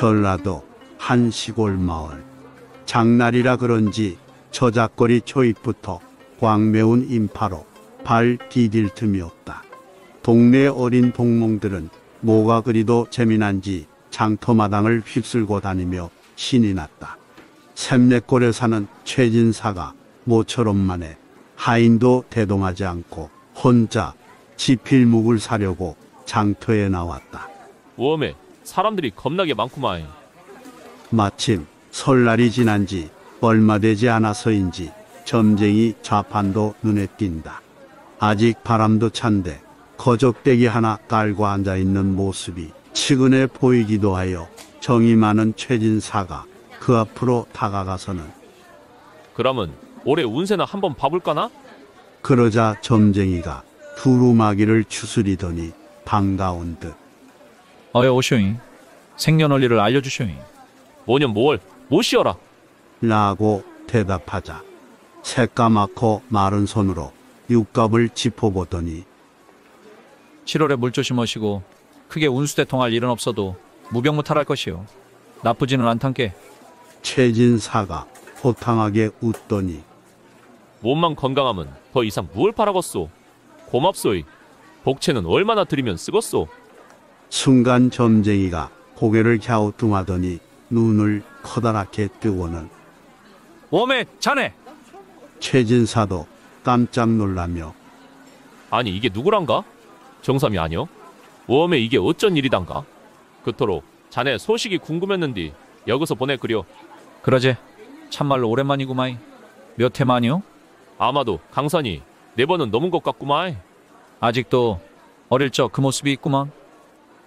전라도 한 시골 마을. 장날이라 그런지 저작거리 초입부터 광매운 인파로 발 디딜 틈이 없다. 동네 어린 동몽들은 뭐가 그리도 재미난지 장터마당을 휩쓸고 다니며 신이 났다. 샘내골에 사는 최진사가 모처럼 만에 하인도 대동하지 않고 혼자 지필묵을 사려고 장터에 나왔다. 워메 사람들이 겁나게 많구만. 마침 설날이 지난 지 얼마 되지 않아서인지 점쟁이 좌판도 눈에 띈다. 아직 바람도 찬데 거적대기 하나 깔고 앉아 있는 모습이 측은해 보이기도 하여 정이 많은 최진사가 그 앞으로 다가가서는 그러면 올해 운세나 한번 봐볼까나? 그러자 점쟁이가 두루마기를 추스리더니 반가운 듯 어여 오쇼잉 생년월일을 알려주시오잉. 모년 모월 모시어라. 라고 대답하자 새까맣고 마른 손으로 육갑을 짚어보더니 7월에 물조심하시고 크게 운수대통할 일은 없어도 무병무탈할 것이요. 나쁘지는 않단께. 최진사가 호탕하게 웃더니 몸만 건강함은 더 이상 무얼 바라겠소. 고맙소이. 복채는 얼마나 드리면 쓰겄소. 순간 점쟁이가 고개를 갸우뚱하더니 눈을 커다랗게 뜨고는 웜에 자네 최진사도 깜짝 놀라며 아니 이게 누구란가? 정삼이 아니여? 웜에 이게 어쩐 일이단가? 그토록 자네 소식이 궁금했는디 여기서 보내그려 그러지 참말로 오랜만이구마이 몇 해 만이요? 아마도 강산이 네 번은 넘은 것 같구마이 아직도 어릴 적 그 모습이 있구먼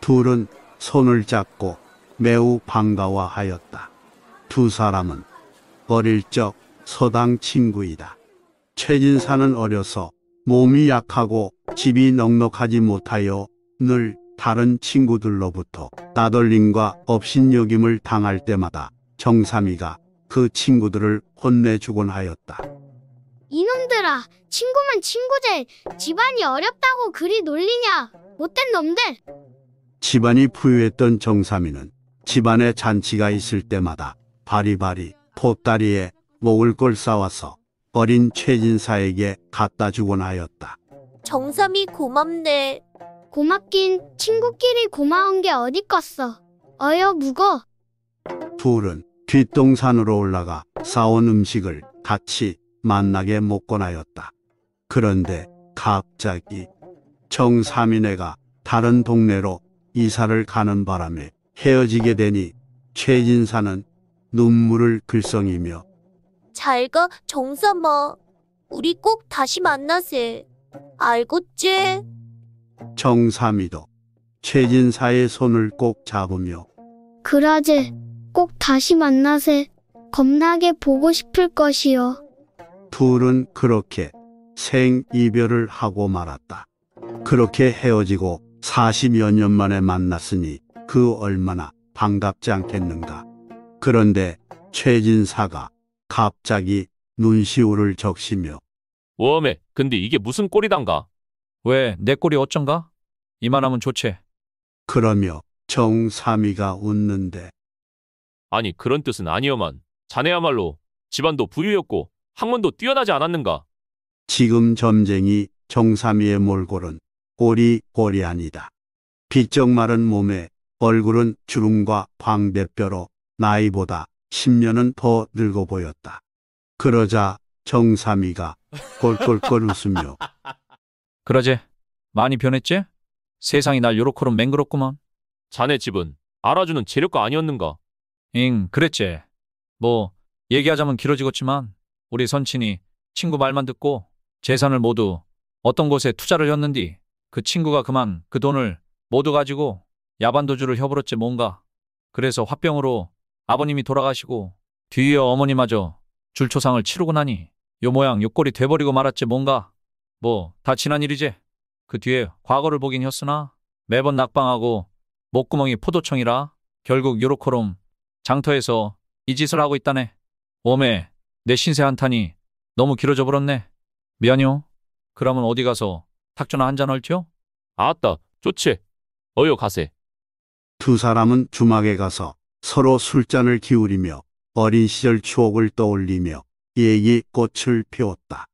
둘은 손을 잡고 매우 반가워하였다. 두 사람은 어릴 적 서당 친구이다. 최진사는 어려서 몸이 약하고 집이 넉넉하지 못하여 늘 다른 친구들로부터 따돌림과 업신여김을 당할 때마다 정삼이가 그 친구들을 혼내주곤 하였다. 이놈들아, 친구면 친구제, 집안이 어렵다고 그리 놀리냐, 못된 놈들! 집안이 부유했던 정삼이는 집안에 잔치가 있을 때마다 바리바리 보따리에 먹을 걸 싸와서 어린 최진사에게 갖다 주곤 하였다. 정삼이 고맙네. 고맙긴 친구끼리 고마운 게 어디겠어. 어여 무거. 둘은 뒷동산으로 올라가 싸온 음식을 같이 만나게 먹곤 하였다. 그런데 갑자기 정삼이네가 다른 동네로 이사를 가는 바람에 헤어지게 되니 최진사는 눈물을 글썽이며 잘가 정삼아. 우리 꼭 다시 만나세. 알겠지? 정삼이도 최진사의 손을 꼭 잡으며 그라제 꼭 다시 만나세. 겁나게 보고 싶을 것이요. 둘은 그렇게 생 이별을 하고 말았다. 그렇게 헤어지고 40여 년 만에 만났으니 그 얼마나 반갑지 않겠는가. 그런데 최진사가 갑자기 눈시울을 적시며 워메, 근데 이게 무슨 꼴이단가? 왜, 내 꼴이 어쩐가? 이만하면 좋지. 그러며 정삼이가 웃는데 아니, 그런 뜻은 아니여만. 자네야말로 집안도 부유였고 학문도 뛰어나지 않았는가? 지금 점쟁이 정삼이의 몰골은 꼬리꼬리아니다 비쩍 마른 몸에 얼굴은 주름과 광대뼈로 나이보다 10년은 더 늙어 보였다. 그러자 정삼이가 꼴꼴꼴 웃으며 그러지. 많이 변했지? 세상이 날 요렇게럼 맹그럽구만. 자네 집은 알아주는 재력가 아니었는가? 응, 그랬지. 뭐 얘기하자면 길어지겠지만 우리 선친이 친구 말만 듣고 재산을 모두 어떤 곳에 투자를 했는디 그 친구가 그만 그 돈을 모두 가지고 야반도주를 혀부었지 뭔가. 그래서 화병으로 아버님이 돌아가시고 뒤이어 어머니마저 줄초상을 치르고 나니 요 모양 요꼴이 돼버리고 말았지 뭔가. 뭐 다 지난 일이지. 그 뒤에 과거를 보긴 했으나 매번 낙방하고 목구멍이 포도청이라 결국 요로코롬 장터에서 이 짓을 하고 있다네. 오에내 신세 한탄이 너무 길어져 버렸네. 미안요. 그러면 어디 가서 탁주나 한 잔 얼지 아따, 좋지. 어여 가세. 두 사람은 주막에 가서 서로 술잔을 기울이며 어린 시절 추억을 떠올리며 예의 꽃을 피웠다.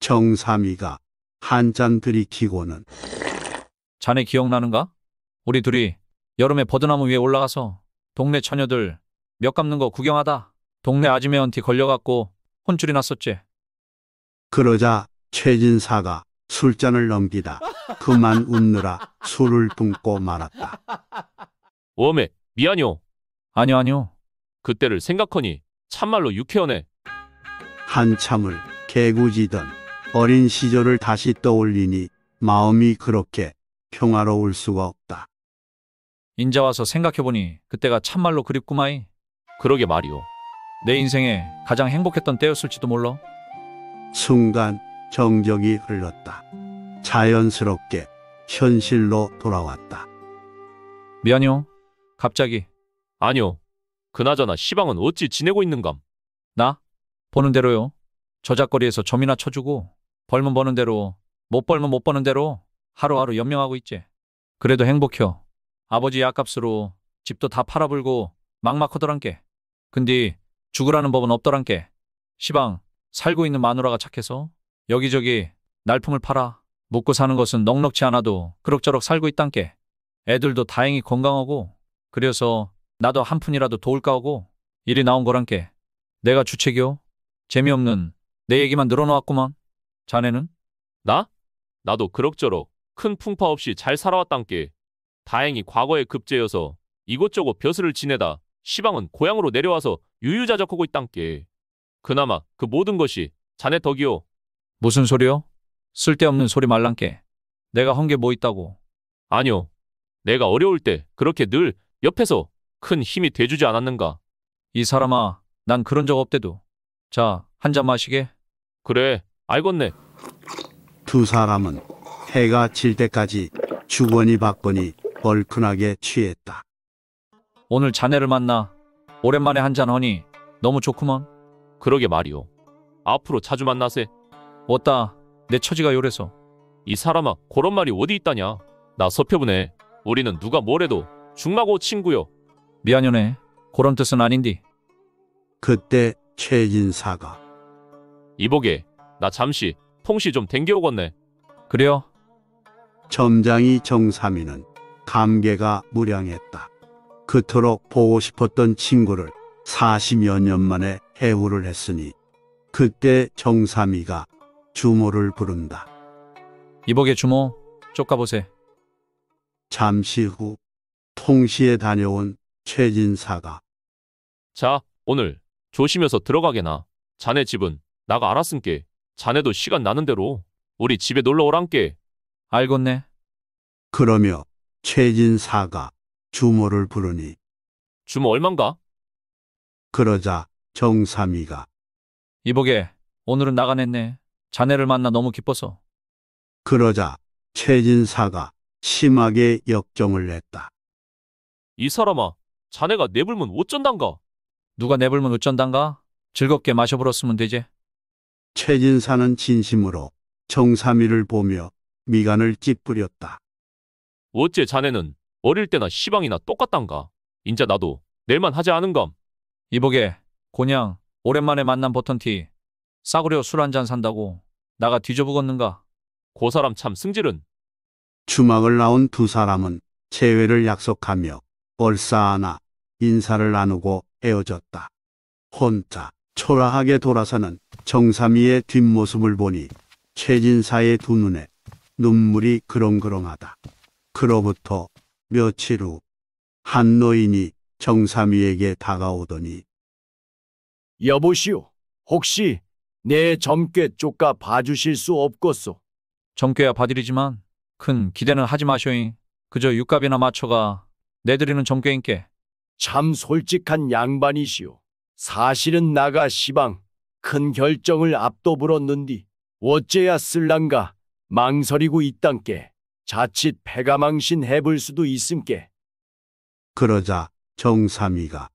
정삼이가 한 잔 들이키고는 자네 기억나는가? 우리 둘이 여름에 버드나무 위에 올라가서 동네 처녀들 몇 감는 거 구경하다 동네 아지매한테 걸려갖고 혼쭐이 났었지. 그러자 최진사가 술잔을 넘기다 그만 웃느라 술을 붓고 말았다. 워메, 미안요. 아니요, 아니요. 그때를 생각하니 참말로 유쾌하네. 한참을 개구지던 어린 시절을 다시 떠올리니 마음이 그렇게 평화로울 수가 없다. 인자 와서 생각해보니 그때가 참말로 그립구마이. 그러게 말이오. 내 인생에 가장 행복했던 때였을지도 몰라. 순간 정적이 흘렀다. 자연스럽게 현실로 돌아왔다. 미안요. 갑자기 아니요. 그나저나 시방은 어찌 지내고 있는감? 나 보는 대로요. 저작거리에서 점이나 쳐주고 벌면 버는 대로 못 벌면 못 버는 대로 하루하루 연명하고 있지. 그래도 행복혀. 아버지 약값으로 집도 다 팔아불고 막막하더란께. 근데 죽으라는 법은 없더란께. 시방 살고 있는 마누라가 착해서 여기저기 날품을 팔아 먹고 사는 것은 넉넉치 않아도 그럭저럭 살고 있단께 애들도 다행히 건강하고 그래서 나도 한 푼이라도 도울까 하고 일이 나온 거란께 내가 주책이요? 재미없는 내 얘기만 늘어놓았구만 자네는? 나? 나도 그럭저럭 큰 풍파 없이 잘 살아왔단께 다행히 과거에 급제여서 이곳저곳 벼슬을 지내다 시방은 고향으로 내려와서 유유자적하고 있단께 그나마 그 모든 것이 자네 덕이요 무슨 소리요? 쓸데없는 소리 말랑께. 내가 한 게 뭐 있다고. 아니요. 내가 어려울 때 그렇게 늘 옆에서 큰 힘이 돼주지 않았는가. 이 사람아, 난 그런 적 없대도. 자, 한 잔 마시게. 그래, 알겠네. 두 사람은 해가 질 때까지 주거니 받거니 얼큰하게 취했다. 오늘 자네를 만나 오랜만에 한잔 허니 너무 좋구먼. 그러게 말이오. 앞으로 자주 만나세. 왔다. 내 처지가 요래서. 이 사람아, 그런 말이 어디 있다냐. 나 서표부네. 우리는 누가 뭐래도 죽마고 친구요. 미안해 그런 뜻은 아닌디. 그때 최진사가 이보게, 나 잠시 통시 좀 댕겨오겠네. 그래요. 점장이 정삼이는 감개가 무량했다. 그토록 보고 싶었던 친구를 40여 년 만에 해우를 했으니 그때 정삼이가 주모를 부른다. 이복의 주모, 쫓가 보세. 잠시 후 통시에 다녀온 최진사가 자, 오늘 조심해서 들어가게나. 자네 집은 나가 알았음께. 자네도 시간 나는 대로 우리 집에 놀러 오란께. 알겠네. 그러며 최진사가 주모를 부르니 주모 얼만가? 그러자 정삼이가 이복의 오늘은 나가냈네. 자네를 만나 너무 기뻐서 그러자 최진사가 심하게 역정을 냈다. 이 사람아, 자네가 내불면 어쩐단가? 누가 내불면 어쩐단가? 즐겁게 마셔버렸으면 되지. 최진사는 진심으로 정삼이를 보며 미간을 찌푸렸다. 어째 자네는 어릴 때나 시방이나 똑같단가? 인자 나도 낼만 하지 않은감. 이보게, 고냥, 오랜만에 만난 버튼티, 싸구려 술 한잔 산다고 나가 뒤져보겠는가? 고 사람 참 승질은 주막을 나온 두 사람은 재회를 약속하며 얼싸하나 인사를 나누고 헤어졌다. 혼자 초라하게 돌아서는 정삼이의 뒷모습을 보니 최진사의 두 눈에 눈물이 그렁그렁하다. 그로부터 며칠 후 한 노인이 정삼이에게 다가오더니 여보시오 혹시 내 점괘 쪼까 봐주실 수 없겠소. 정쾌야 봐드리지만 큰 기대는 하지 마쇼잉. 그저 육갑이나 맞춰가 내드리는 정쾌인께 참 솔직한 양반이시오. 사실은 나가 시방 큰 결정을 앞도불었는디 어째야 쓸랑가 망설이고 있단께 자칫 패가망신 해볼 수도 있음께 그러자 정삼이가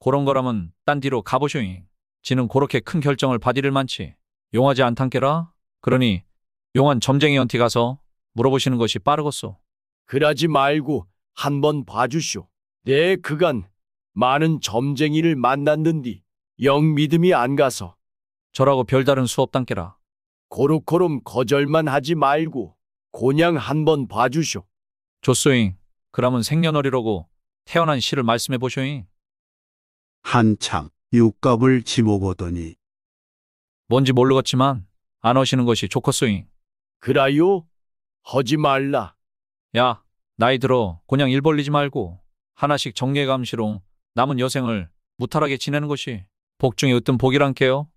그런 거라면 딴 뒤로 가보쇼잉. 지는 그렇게 큰 결정을 받이를 만치 용하지 않탄께라 그러니 용한 점쟁이한테 가서 물어보시는 것이 빠르겠소. 그러지 말고 한 번 봐주쇼. 내 그간 많은 점쟁이를 만났는디 영 믿음이 안 가서 저라고 별다른 수 없단께라. 고루코롬 거절만 하지 말고 고냥 한 번 봐주쇼. 조소잉 그러면 생년월일하고 태어난 시를 말씀해 보쇼잉. 한창 육갑을 지어보더니 뭔지 모르겠지만 안 오시는 것이 좋겠소잉. 그라요? 허지 말라. 야, 나이 들어 그냥 일 벌리지 말고 하나씩 정계감시로 남은 여생을 무탈하게 지내는 것이 복 중에 으뜸 복이란께요.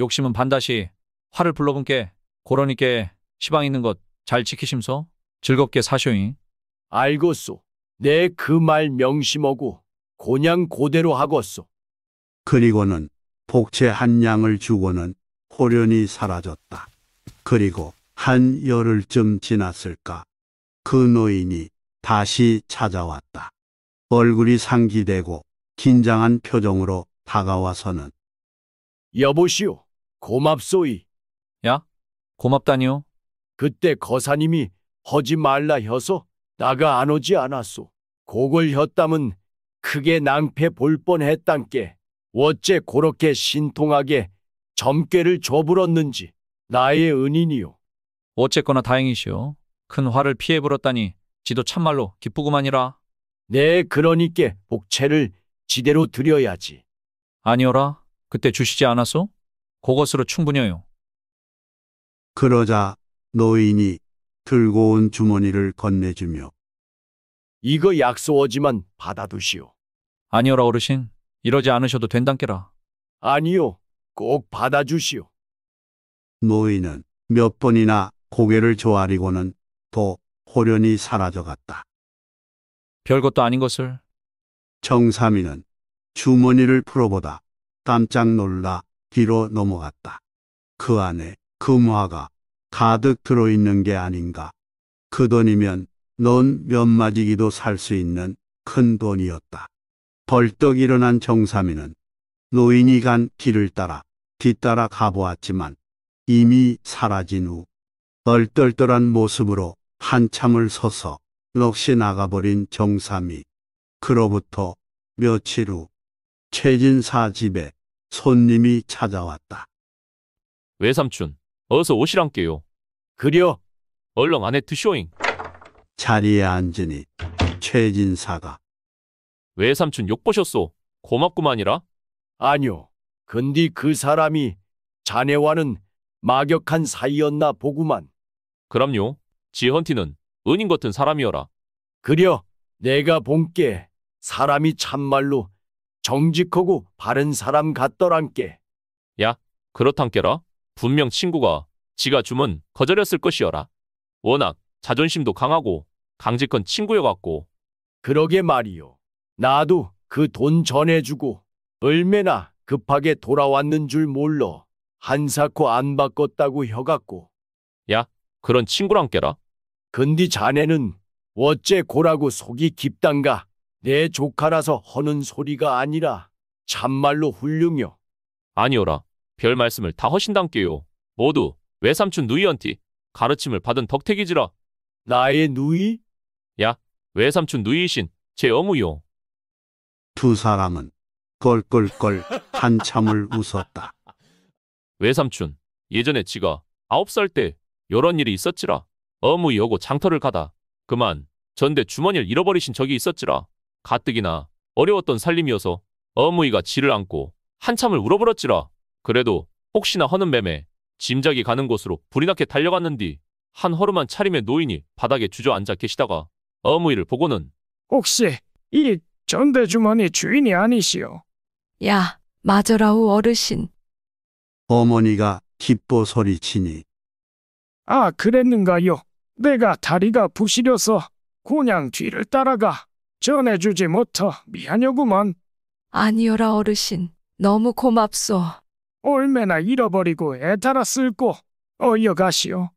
욕심은 반드시 화를 불러분께 고러니께 시방 있는 것 잘 지키심서 즐겁게 사쇼잉. 알겠소. 내 그 말 명심하고 곤양 고대로 하겠소. 그리고는 복채 한 양을 주고는 호련히 사라졌다. 그리고 한 열흘쯤 지났을까 그 노인이 다시 찾아왔다. 얼굴이 상기되고 긴장한 표정으로 다가와서는 여보시오 고맙소이 야, 고맙다니요. 그때 거사님이 허지 말라 혀서 나가 안 오지 않았소. 고걸 혔담은 크게 낭패 볼 뻔했단께. 어째 그렇게 신통하게 점괘를 줘불었는지 나의 은인이요. 어쨌거나 다행이시오. 큰 화를 피해불었다니 지도 참말로 기쁘구만이라. 네 그러니께 복채를 지대로 드려야지. 아니오라. 그때 주시지 않았소? 그것으로 충분해요. 그러자 노인이 들고 온 주머니를 건네주며 이거 약소어지만 받아두시오. 아니오라 어르신. 이러지 않으셔도 된단께라. 아니요, 꼭 받아주시오. 노인은 몇 번이나 고개를 조아리고는 또 호련히 사라져갔다. 별것도 아닌 것을 정삼이는 주머니를 풀어보다 깜짝 놀라 뒤로 넘어갔다. 그 안에 금화가 가득 들어있는 게 아닌가. 그 돈이면 넌몇 마지기도 살 수 있는 큰 돈이었다. 벌떡 일어난 정삼이는 노인이 간 길을 따라 뒤따라 가보았지만 이미 사라진 후 얼떨떨한 모습으로 한참을 서서 넋이 나가버린 정삼이 그로부터 며칠 후 최진사 집에 손님이 찾아왔다. 외삼촌, 어서 오시란께요. 그려. 얼렁 안에 드쇼잉. 자리에 앉으니 최진사가 외삼촌 욕보셨소. 고맙구만이라. 아니요. 근디 그 사람이 자네와는 막역한 사이였나 보구만. 그럼요. 지헌티는 은인 같은 사람이어라. 그려 내가 본께 사람이 참말로 정직하고 바른 사람 같더란께. 야, 그렇단께라. 분명 친구가 지가 주문 거절했을 것이어라. 워낙 자존심도 강하고 강직한 친구여갖고 그러게 말이요. 나도 그 돈 전해주고 얼마나 급하게 돌아왔는 줄 몰러 한사코 안 바꿨다고 혀갖고 야, 그런 친구랑 깨라. 근디 자네는 어째 고라고 속이 깊단가 내 조카라서 허는 소리가 아니라 참말로 훌륭요 아니오라. 별 말씀을 다 허신당께요. 모두 외삼촌 누이한테 가르침을 받은 덕택이지라. 나의 누이? 야, 외삼촌 누이이신 제 어무요. 두 사람은 껄껄껄 한참을 웃었다. 외삼촌, 예전에 지가 아홉 살 때 요런 일이 있었지라. 어무 여고 장터를 가다 그만 전대 주머니를 잃어버리신 적이 있었지라. 가뜩이나 어려웠던 살림이어서 어무이가 지를 안고 한참을 울어버렸지라. 그래도 혹시나 허는 매매 짐작이 가는 곳으로 불이 나게 달려갔는디 한 허름한 차림의 노인이 바닥에 주저앉아 계시다가 어무이를 보고는 혹시 이 전대주머니 주인이 아니시오. 야, 마으라우 어르신. 어머니가 기뻐 소리치니 아, 그랬는가요? 내가 다리가 부시려서 그냥 뒤를 따라가 전해주지 못하 미안냐구만 아니어라 어르신. 너무 고맙소. 얼마나 잃어버리고 애달라 쓸고 어여가시오.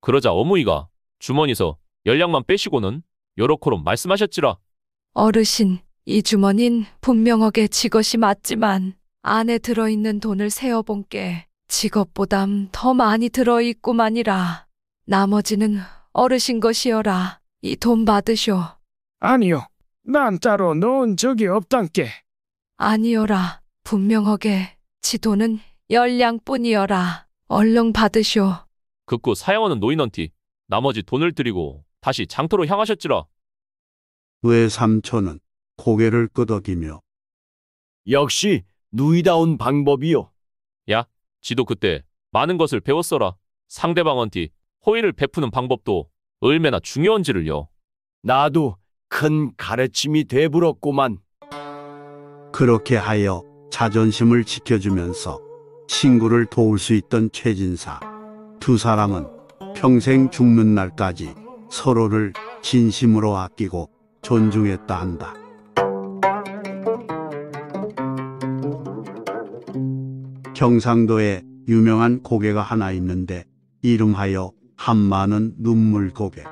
그러자 어머니가 주머니서 연락만 빼시고는 요렇코로 말씀하셨지라. 어르신, 이 주머닌 니 분명하게 지것이 맞지만 안에 들어있는 돈을 세어본 게지것보담더 많이 들어있구만이라. 나머지는 어르신 것이여라. 이 돈 받으쇼. 아니요. 난 따로 넣은 적이 없단께. 아니여라. 분명하게 지 돈은 열량뿐이여라. 얼른 받으쇼. 극구 사양하는 노인한테 나머지 돈을 드리고 다시 장터로 향하셨지라. 왜삼촌은 고개를 끄덕이며 역시 누이다운 방법이요. 야, 지도 그때 많은 것을 배웠어라. 상대방한테 호의를 베푸는 방법도 얼마나 중요한지를요. 나도 큰 가르침이 되불었구만. 그렇게 하여 자존심을 지켜주면서 친구를 도울 수 있던 최진사. 두 사람은 평생 죽는 날까지 서로를 진심으로 아끼고 존중했다 한다. 경상도에 유명한 고개가 하나 있는데 이름하여 한마는 눈물 고개.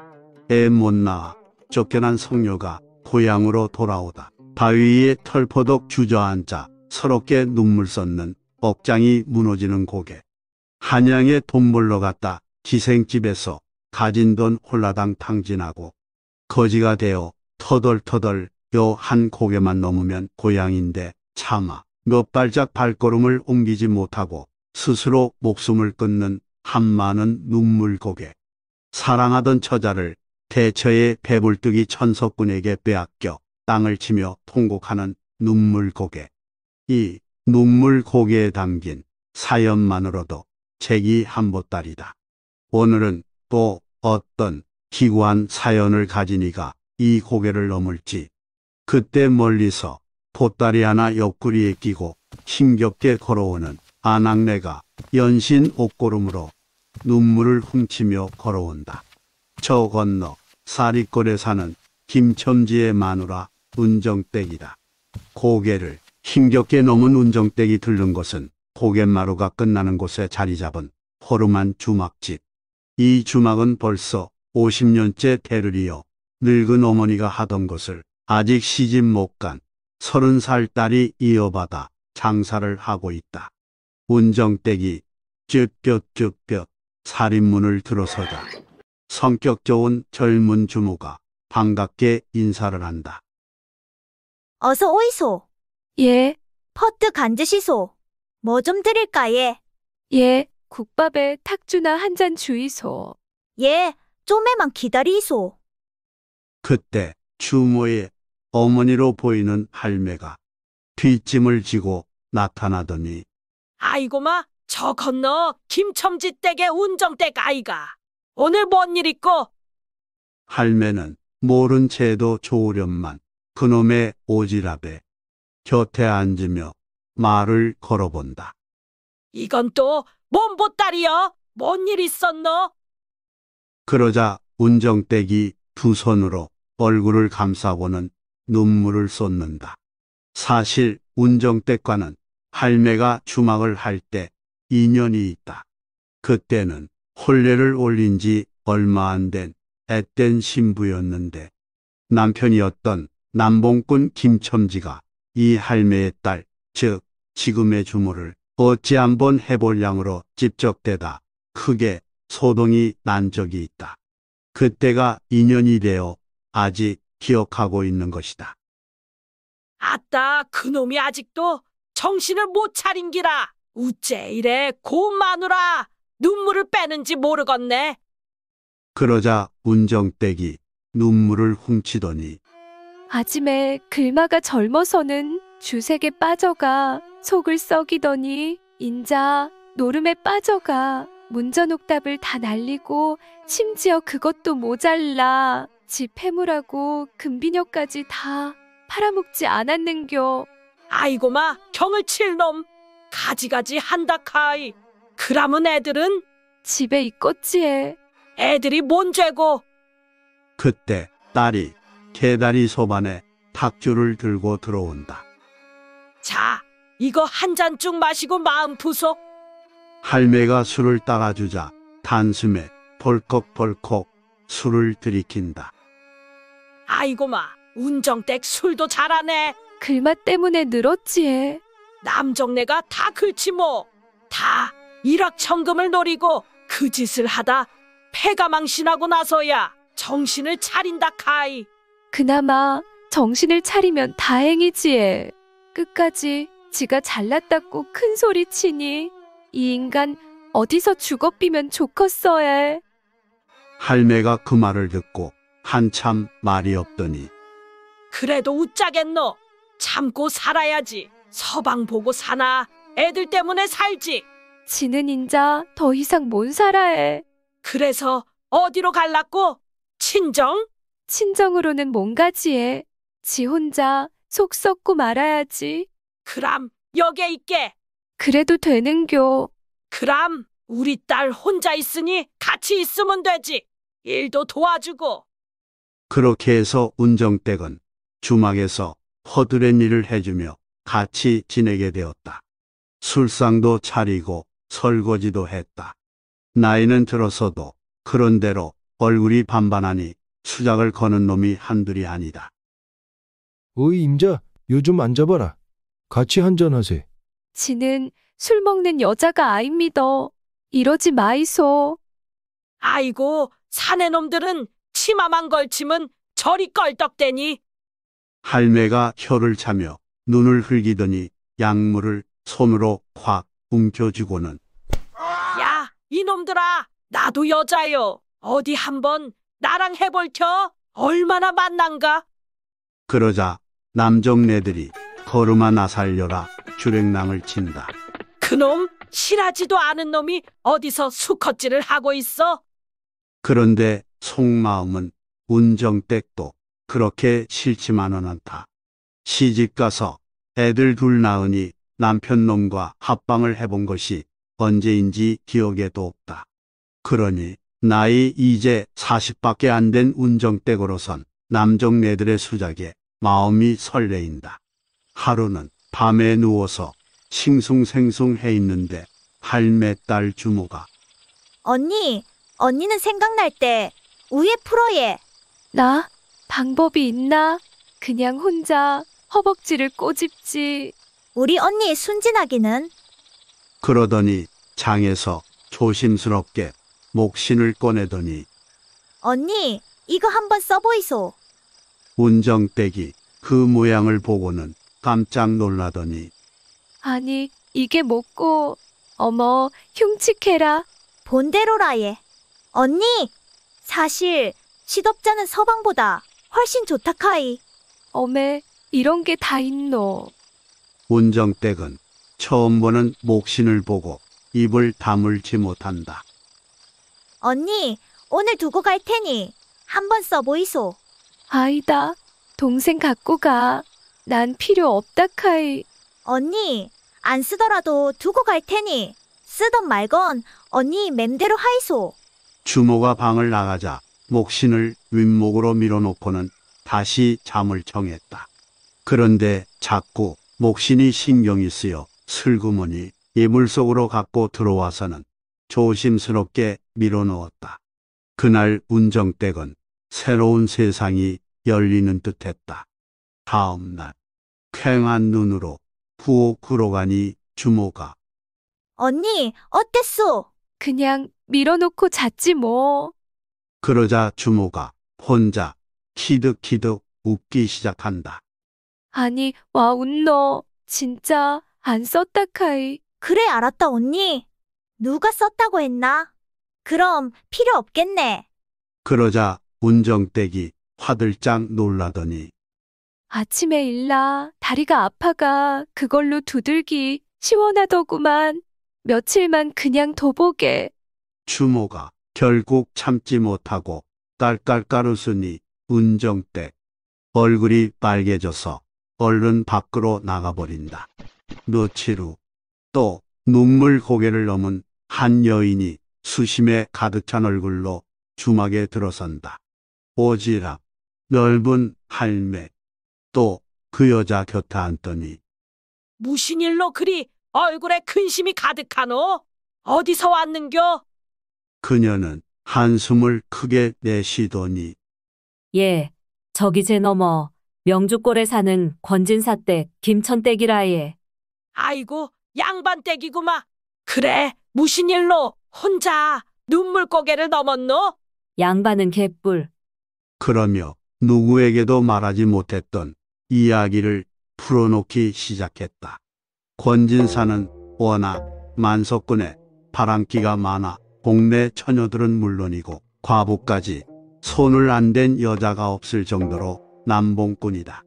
애못 낳아 쫓겨난 성녀가 고향으로 돌아오다. 바위에 털포덕 주저앉아 서럽게 눈물 쏟는 억장이 무너지는 고개. 한양에 돈 벌러 갔다 기생집에서 가진 돈 홀라당 탕진하고 거지가 되어 터덜터덜 요한 고개만 넘으면 고향인데 참아. 몇 발짝 발걸음을 옮기지 못하고 스스로 목숨을 끊는 한 많은 눈물 고개. 사랑하던 처자를 대처의 배불뚝이 천석군에게 빼앗겨 땅을 치며 통곡하는 눈물 고개. 이 눈물 고개에 담긴 사연만으로도 책이 한 보따리다. 오늘은 또 어떤 기구한 사연을 가진 이가 이 고개를 넘을지 그때 멀리서 보따리 하나 옆구리에 끼고 힘겹게 걸어오는 아낙네가 연신 옷고름으로 눈물을 훔치며 걸어온다. 저 건너 사리골에 사는 김첨지의 마누라 운정댁이다. 고개를 힘겹게 넘은 운정댁이 들른 것은 고갯마루가 끝나는 곳에 자리 잡은 허름한 주막집. 이 주막은 벌써 50년째 대를 이어 늙은 어머니가 하던 것을 아직 시집 못간 서른 살 딸이 이어받아 장사를 하고 있다. 운정댁이 쭈뼛쭈뼛 살인문을 들어서다. 성격 좋은 젊은 주모가 반갑게 인사를 한다. 어서 오이소. 예, 퍼뜩 간으시소뭐 좀 드릴까 예. 예, 국밥에 탁주나 한 잔 주이소. 예, 좀에만 기다리소. 그때 주모의 어머니로 보이는 할매가 뒷짐을 지고 나타나더니 아이고마 저 건너 김첨지 댁의 운정댁 아이가 오늘 뭔 일 있고 할매는 모른 채도 좋으련만 그놈의 오지랖에 곁에 앉으며 말을 걸어본다. 이건 또 몸보따리여 뭔 일 있었노 그러자 운정댁이 두 손으로 얼굴을 감싸고는 눈물을 쏟는다. 사실 운정댁과는 할매가 주막을 할 때 인연이 있다. 그때는 혼례를 올린 지 얼마 안 된 앳된 신부였는데 남편이었던 남봉꾼 김첨지가 이 할매의 딸, 즉 지금의 주모를 어찌 한번 해볼 양으로 집적대다 크게 소동이 난 적이 있다. 그때가 인연이 되어 아직 기억하고 있는 것이다. 아따, 그놈이 아직도 정신을 못 차린 기라. 우째 이래 고마누라 눈물을 빼는지 모르겠네. 그러자 운정댁이 눈물을 훔치더니 아침에 글마가 젊어서는 주색에 빠져가 속을 썩이더니 인자 노름에 빠져가 문전옥답을 다 날리고 심지어 그것도 모잘라 집 폐물하고 금비녀까지 다 팔아먹지 않았는겨. 아이고마 경을 칠놈 가지가지 한다 카이 그라면 애들은 집에 있겄지에. 애들이 뭔 죄고 그때 딸이 계단이 소반에 탁주를 들고 들어온다. 자 이거 한 잔 쭉 마시고 마음 푸소 할매가 술을 따가주자 단숨에 벌컥벌컥 술을 들이킨다. 아이고마, 운정댁 술도 잘하네. 글맛 때문에 늘었지. 남정네가 다 글치 뭐. 다 일확천금을 노리고 그 짓을 하다 폐가 망신하고 나서야 정신을 차린다 카이. 그나마 정신을 차리면 다행이지. 끝까지 지가 잘났다고 큰 소리 치니 이 인간 어디서 죽어 삐면 좋겠어 해. 할매가 그 말을 듣고 한참 말이 없더니 그래도 웃자겠노. 참고 살아야지. 서방 보고 사나 애들 때문에 살지. 지는 인자 더 이상 못 살아해. 그래서 어디로 갈랐고? 친정? 친정으로는 뭔가지에 지 혼자 속 썩고 말아야지. 그럼 여기에 있게. 그래도 되는교 그럼 우리 딸 혼자 있으니 같이 있으면 되지. 일도 도와주고 그렇게 해서 운정댁은 주막에서 허드렛 일을 해주며 같이 지내게 되었다. 술상도 차리고 설거지도 했다. 나이는 들어서도 그런대로 얼굴이 반반하니 수작을 거는 놈이 한둘이 아니다. 어이 임자, 요즘 앉아봐라. 같이 한잔하세. 지는 술 먹는 여자가 아입니다. 이러지 마이소. 아이고, 사내놈들은 치마만 걸치면 저리 껄떡대니 할매가 혀를 차며 눈을 흘기더니 약물을 손으로 확 움켜쥐고는 야 이놈들아 나도 여자요 어디 한번 나랑 해볼텨 얼마나 만난가 그러자 남정네들이 걸음아 나살려라 주랭낭을 친다. 그놈 실하지도 않은 놈이 어디서 수컷질을 하고 있어 그런데 속마음은 운정댁도 그렇게 싫지만은 않다. 시집가서 애들 둘 낳으니 남편놈과 합방을 해본 것이 언제인지 기억에도 없다. 그러니 나이 이제 40밖에 안 된 운정댁으로선 남정네들의 수작에 마음이 설레인다. 하루는 밤에 누워서 싱숭생숭해 있는데 할매 딸 주모가 언니, 언니는 생각날 때 우유 프로예나 방법이 있나? 그냥 혼자 허벅지를 꼬집지. 우리 언니 의 순진하기는 그러더니 장에서 조심스럽게 목신을 꺼내더니 언니 이거 한번 써보이소. 운정댁이 그 모양을 보고는 깜짝 놀라더니 아니, 이게 뭐고. 어머, 흉측해라. 본대로라예. 언니 사실 시덥자는 서방보다 훨씬 좋다 카이. 어메, 이런 게 다 있노. 운정댁은 처음 보는 목신을 보고 입을 다물지 못한다. 언니, 오늘 두고 갈 테니 한 번 써보이소. 아이다, 동생 갖고 가. 난 필요 없다 카이. 언니, 안 쓰더라도 두고 갈 테니 쓰던 말건 언니 맴대로 하이소. 주모가 방을 나가자 목신을 윗목으로 밀어놓고는 다시 잠을 청했다. 그런데 자꾸 목신이 신경이 쓰여 슬그머니 이물 속으로 갖고 들어와서는 조심스럽게 밀어넣었다. 그날 운정댁은 새로운 세상이 열리는 듯했다. 다음 날 쾌한 눈으로 부엌 으로 가니 주모가 언니 어땠소? 그냥 밀어놓고 잤지 뭐. 그러자 주모가 혼자 키득키득 웃기 시작한다. 아니, 와, 웃노. 진짜, 안 썼다, 카이. 그래, 알았다, 언니. 누가 썼다고 했나? 그럼 필요 없겠네. 그러자 운정댁이 화들짝 놀라더니 아침에 일나 다리가 아파가 그걸로 두들기 시원하더구만. 며칠만 그냥 도보게. 추모가 결국 참지 못하고 딸깔깔 웃으니 운정 때 얼굴이 빨개져서 얼른 밖으로 나가버린다. 며칠 후 또 눈물 고개를 넘은 한 여인이 수심에 가득 찬 얼굴로 주막에 들어선다. 오지랖, 넓은 할매, 또 그 여자 곁에 앉더니 무슨 일로 그리 얼굴에 근심이 가득하노? 어디서 왔는겨? 그녀는 한숨을 크게 내쉬더니 예, 저기 제 너머 명주골에 사는 권진사댁 김천댁이라예. 아이고, 양반댁이구마. 그래, 무신 일로 혼자 눈물고개를 넘었노? 양반은 개뿔. 그러며 누구에게도 말하지 못했던 이야기를 풀어놓기 시작했다. 권진사는 워낙 만석군에 바람기가 많아 동네 처녀들은 물론이고 과부까지 손을 안 댄 여자가 없을 정도로 남봉꾼이다.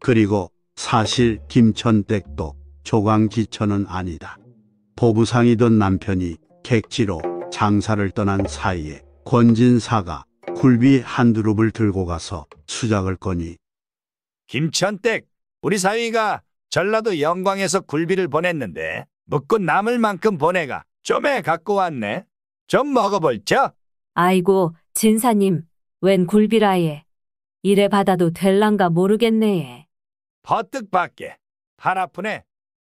그리고 사실 김천댁도 조광지처는 아니다. 보부상이던 남편이 객지로 장사를 떠난 사이에 권진사가 굴비 한두 릅을 들고 가서 수작을 거니 김천댁 우리 사위가 전라도 영광에서 굴비를 보냈는데 묻고 남을 만큼 보내가 좀에 갖고 왔네. 좀 먹어볼자. 아이고, 진사님, 웬 굴비라예. 이래 받아도 될랑가 모르겠네예. 버뜩 받게. 팔 아프네.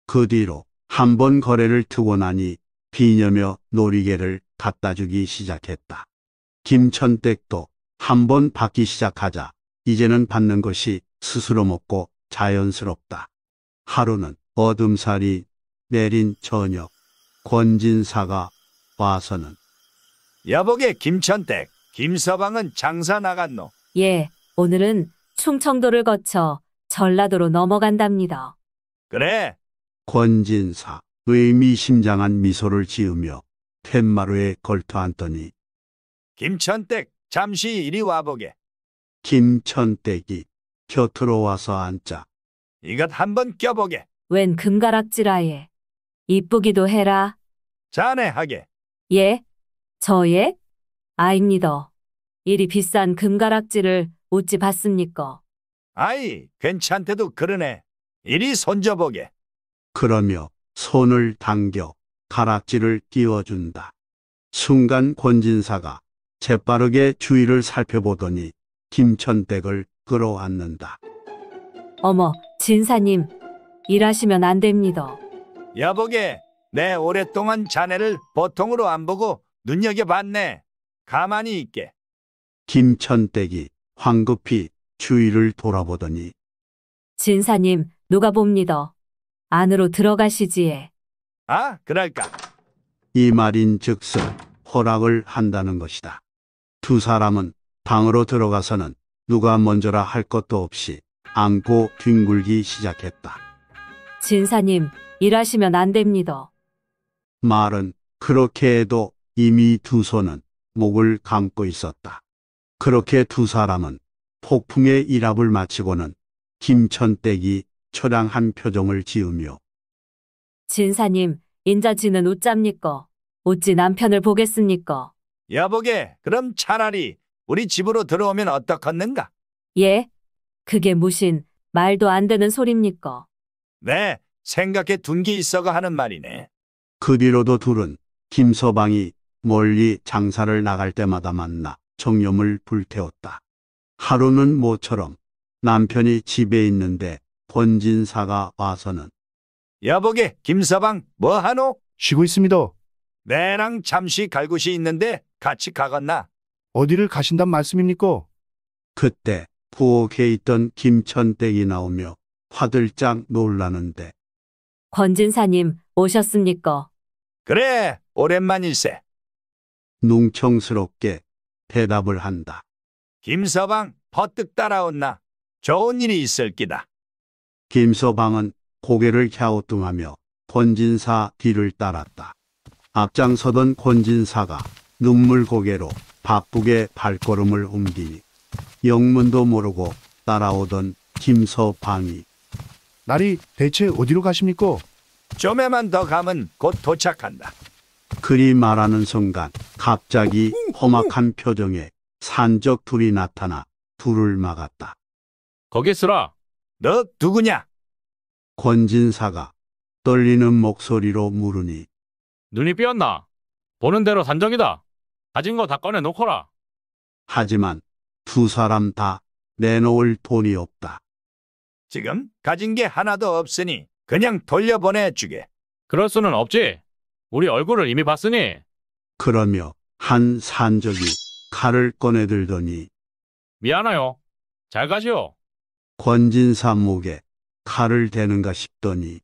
그 뒤로 한 번 거래를 트고 나니 비녀며 놀이개를 갖다 주기 시작했다. 김천댁도 한 번 받기 시작하자 이제는 받는 것이 스스로 먹고 자연스럽다. 하루는 어둠살이 내린 저녁 권진사가 와서는 여보게 김천댁, 김서방은 장사 나갔노. 예, 오늘은 충청도를 거쳐 전라도로 넘어간답니다. 그래, 권진사 의미심장한 미소를 지으며 팻마루에 걸터앉더니 김천댁 잠시 이리 와보게. 김천댁이 곁으로 와서 앉자 이것 한번 껴보게. 웬 금가락지라에. 이쁘기도 해라. 자네하게. 예, 저의 아입니다. 이리 비싼 금가락지를 어찌 봤습니까 아이, 괜찮대도 그러네. 이리 손져보게. 그러며 손을 당겨 가락지를 끼워준다 순간 권진사가 재빠르게 주위를 살펴보더니 김천댁을 끌어안는다. 어머, 진사님, 일하시면 안 됩니다. 여보게, 내 오랫동안 자네를 보통으로 안 보고 눈여겨봤네. 가만히 있게. 김천댁이 황급히 주위를 돌아보더니 진사님, 누가 봅니다. 안으로 들어가시지에. 아, 그럴까. 이 말인 즉슨 허락을 한다는 것이다. 두 사람은 방으로 들어가서는 누가 먼저라 할 것도 없이 안고 뒹굴기 시작했다. 진사님, 일하시면 안 됩니다. 말은 그렇게 해도 이미 두 손은 목을 감고 있었다. 그렇게 두 사람은 폭풍의 일합을 마치고는 김천댁이 처량한 표정을 지으며 진사님, 인자지는 옷잡니꺼 옷지 남편을 보겠습니까? 여보게, 그럼 차라리 우리 집으로 들어오면 어떻겠는가? 예? 그게 무신 말도 안 되는 소립니까? 네, 생각해 둔 게 있어가 하는 말이네. 그 뒤로도 둘은 김서방이 멀리 장사를 나갈 때마다 만나 정염을 불태웠다. 하루는 모처럼 남편이 집에 있는데 권진사가 와서는 여보게 김서방 뭐하노? 쉬고 있습니다. 내랑 잠시 갈 곳이 있는데 같이 가겄나 어디를 가신단 말씀입니까? 그때 부엌에 있던 김천댁이 나오며 화들짝 놀라는데 권진사님 오셨습니까? 그래 오랜만일세. 농청스럽게 대답을 한다. 김서방 버뜩 따라온나. 좋은 일이 있을 기다. 김서방은 고개를 갸우뚱하며 권진사 뒤를 따랐다. 앞장서던 권진사가 눈물 고개로 바쁘게 발걸음을 옮기니 영문도 모르고 따라오던 김서방이 날이 대체 어디로 가십니까? 좀에만 더 가면 곧 도착한다. 그리 말하는 순간 갑자기 험악한 표정에 산적 둘이 나타나 둘을 막았다. 거기 서라. 너 누구냐? 권진사가 떨리는 목소리로 물으니 눈이 삐었나? 보는 대로 산적이다. 가진 거 다 꺼내놓거라. 하지만 두 사람 다 내놓을 돈이 없다. 지금 가진 게 하나도 없으니 그냥 돌려보내주게. 그럴 수는 없지. 우리 얼굴을 이미 봤으니 그러며 한 산적이 칼을 꺼내들더니 미안해요. 잘 가시오. 권진사 목에 칼을 대는가 싶더니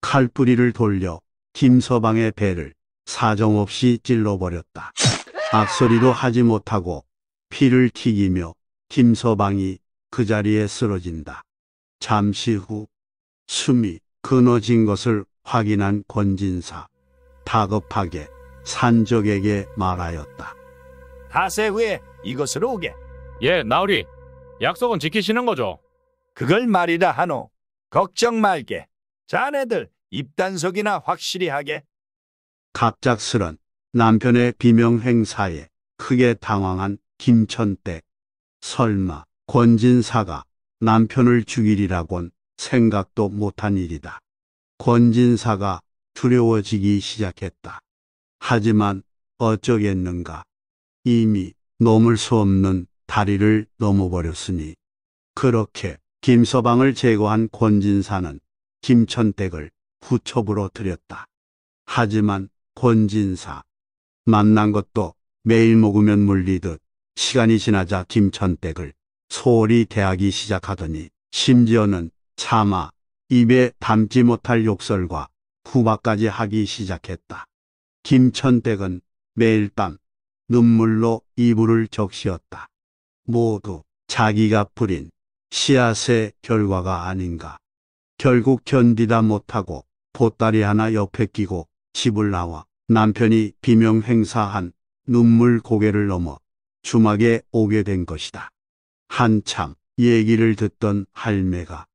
칼뿌리를 돌려 김서방의 배를 사정없이 찔러버렸다. 악소리도 하지 못하고 피를 튀기며 김서방이 그 자리에 쓰러진다. 잠시 후 숨이 끊어진 것을 확인한 권진사. 다급하게 산적에게 말하였다. 다세 후에 이것으로 오게. 예, 나으리. 약속은 지키시는 거죠? 그걸 말이라 하노. 걱정 말게. 자네들 입단속이나 확실히 하게. 갑작스런 남편의 비명 행사에 크게 당황한 김천댁. 설마 권진사가 남편을 죽이리라곤 생각도 못한 일이다. 권진사가 두려워지기 시작했다. 하지만 어쩌겠는가. 이미 넘을 수 없는 다리를 넘어버렸으니. 그렇게 김서방을 제거한 권진사는 김천댁을 후첩으로 들였다. 하지만 권진사 만난 것도 매일 먹으면 물리듯 시간이 지나자 김천댁을 소홀히 대하기 시작하더니 심지어는 차마 입에 담지 못할 욕설과 후마까지 하기 시작했다. 김천댁은 매일 밤 눈물로 이불을 적시었다. 모두 자기가 뿌린 씨앗의 결과가 아닌가. 결국 견디다 못하고 보따리 하나 옆에 끼고 집을 나와 남편이 비명 행사한 눈물 고개를 넘어 주막에 오게 된 것이다. 한참 얘기를 듣던 할매가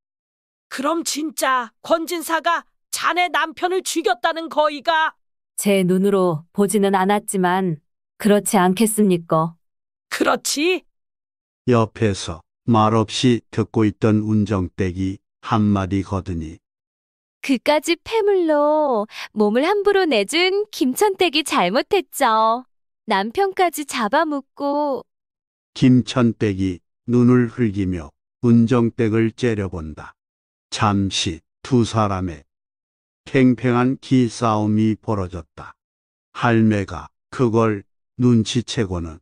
그럼 진짜 권진사가 자네 남편을 죽였다는 거이가 제 눈으로 보지는 않았지만 그렇지 않겠습니까? 그렇지? 옆에서 말없이 듣고 있던 운정댁이 한마디 거드니 그까지 폐물로 몸을 함부로 내준 김천댁이 잘못했죠. 남편까지 잡아먹고 김천댁이 눈을 흘기며 운정댁을 째려본다. 잠시 두 사람의 팽팽한 기싸움이 벌어졌다. 할매가 그걸 눈치채고는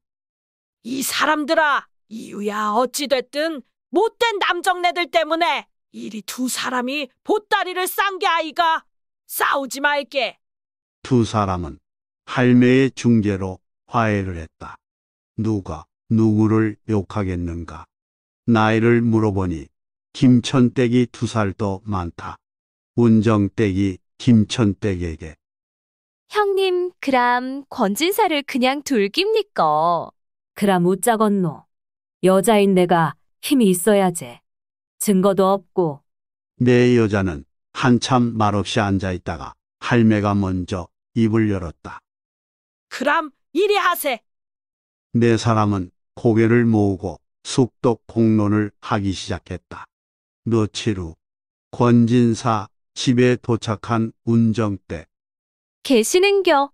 이 사람들아, 이유야 어찌됐든 못된 남정네들 때문에 이리 두 사람이 보따리를 싼 게 아이가 싸우지 말게. 두 사람은 할매의 중재로 화해를 했다. 누가 누구를 욕하겠는가? 나이를 물어보니 김천댁이 두살도 많다. 운정댁이 김천댁에게 형님, 그럼 권진사를 그냥 둘깁니까? 그라 못자건노. 여자인 내가 힘이 있어야지. 증거도 없고 내 여자는 한참 말없이 앉아있다가 할매가 먼저 입을 열었다. 그럼 이리 하세. 내 사람은 고개를 모으고 숙독 공론을 하기 시작했다. 며칠 후 권진사 집에 도착한 운정때 계시는겨.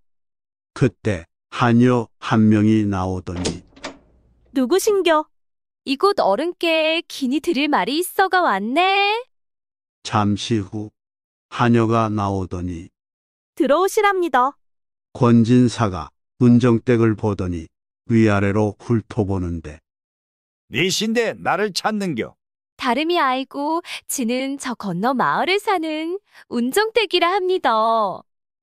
그때 하녀 한 명이 나오더니 누구신겨? 이곳 어른께 기니 드릴 말이 있어가 왔네. 잠시 후 하녀가 나오더니 들어오시랍니다. 권진사가 운정댁을 보더니 위아래로 훑어보는데 네신데 나를 찾는겨. 다름이 아이고 지는 저 건너 마을에 사는 운정댁이라 합니다.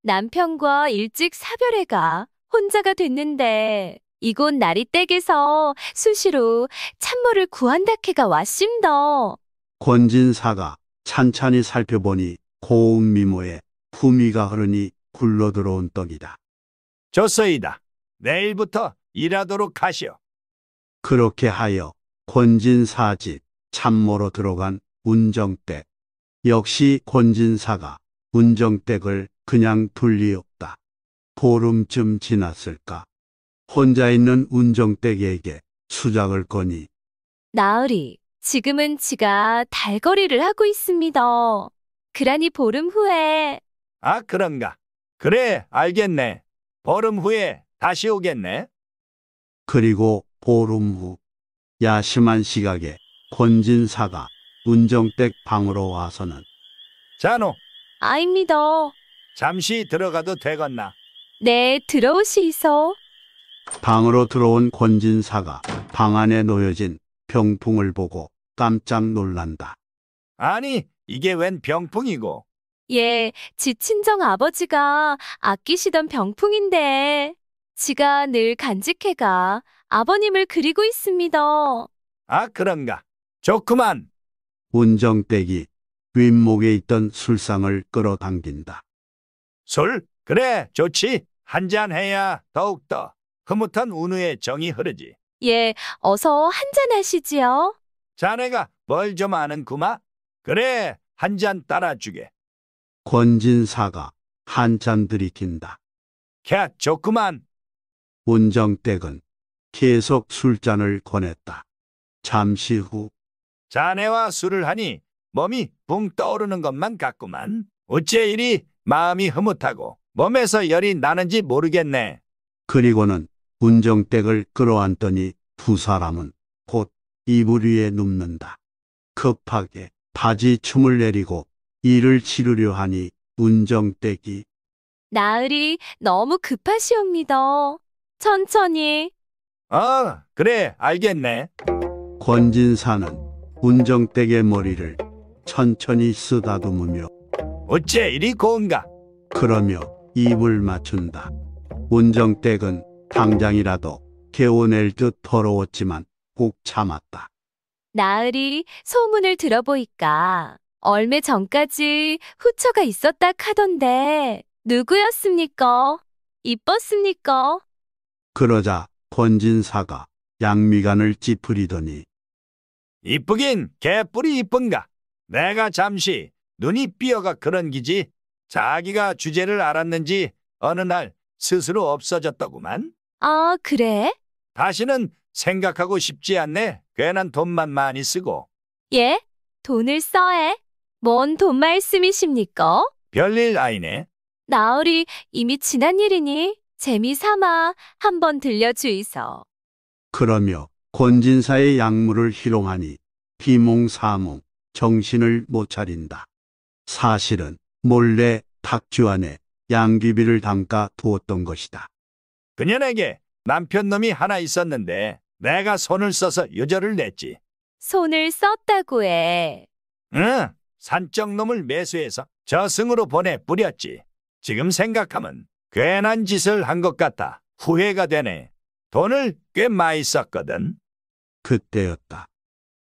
남편과 일찍 사별해가 혼자가 됐는데 이곳 나리댁에서 수시로 찬물을 구한다케가 왔심더. 권진사가 찬찬히 살펴보니 고운 미모에 품위가 흐르니 굴러 들어온 떡이다. 좋소이다. 내일부터 일하도록 하시오. 그렇게 하여 권진사 집 참모로 들어간 운정댁. 역시 권진사가 운정댁을 그냥 둘리 없다. 보름쯤 지났을까. 혼자 있는 운정댁에게 수작을 거니 나으리, 지금은 지가 달거리를 하고 있습니다. 그라니 보름 후에 아, 그런가. 그래, 알겠네. 보름 후에 다시 오겠네. 그리고 보름 후 야심한 시각에 권진사가 운정댁 방으로 와서는 자노 아입니다. 잠시 들어가도 되겠나? 네, 들어오시이소. 방으로 들어온 권진사가 방 안에 놓여진 병풍을 보고 깜짝 놀란다. 아니 이게 웬 병풍이고 예, 지 친정 아버지가 아끼시던 병풍인데 지가 늘 간직해가 아버님을 그리고 있습니다. 아 그런가 좋구만. 운정댁이 윗목에 있던 술상을 끌어당긴다. 술? 그래, 좋지. 한 잔 해야 더욱더 흐뭇한 운우의 정이 흐르지. 예, 어서 한 잔 하시지요. 자네가 뭘 좀 아는구마? 그래, 한 잔 따라주게. 권진사가 한참 들이킨다. 캬, 좋구만. 운정댁은 계속 술잔을 권했다. 잠시 후 자네와 술을 하니 몸이 붕 떠오르는 것만 같구만. 어째 이리 마음이 흐뭇하고 몸에서 열이 나는지 모르겠네. 그리고는 운정댁을 끌어안더니 두 사람은 곧 이불 위에 눕는다. 급하게 바지 춤을 내리고 이를 치르려 하니 운정댁이 나으리 너무 급하시옵니다. 천천히. 아, 그래, 알겠네. 권진사는 운정댁의 머리를 천천히 쓰다듬으며 어째 이리 고운가? 그러며 입을 맞춘다. 운정댁은 당장이라도 개워낼 듯 더러웠지만 꼭 참았다. 나으리 소문을 들어보니까 얼마 전까지 후처가 있었다 카던데 누구였습니까? 이뻤습니까? 그러자 권진사가 양미간을 찌푸리더니 이쁘긴 개뿔이 이쁜가. 내가 잠시 눈이 삐어가 그런 기지 자기가 주제를 알았는지 어느 날 스스로 없어졌더구만. 아, 그래? 다시는 생각하고 싶지 않네. 괜한 돈만 많이 쓰고. 예? 돈을 써해? 뭔돈 말씀이십니까? 별일 아니네. 나으리 이미 지난 일이니 재미삼아 한번 들려주이소. 그러며 권진사의 약물을 희롱하니 비몽사몽 정신을 못 차린다. 사실은 몰래 탁주 안에 양귀비를 담가 두었던 것이다. 그년에게 남편놈이 하나 있었는데 내가 손을 써서 여자를 냈지. 손을 썼다고 해. 응, 산적놈을 매수해서 저승으로 보내 뿌렸지. 지금 생각하면 괜한 짓을 한 것 같아. 후회가 되네. 돈을 꽤 많이 썼거든. 그때였다.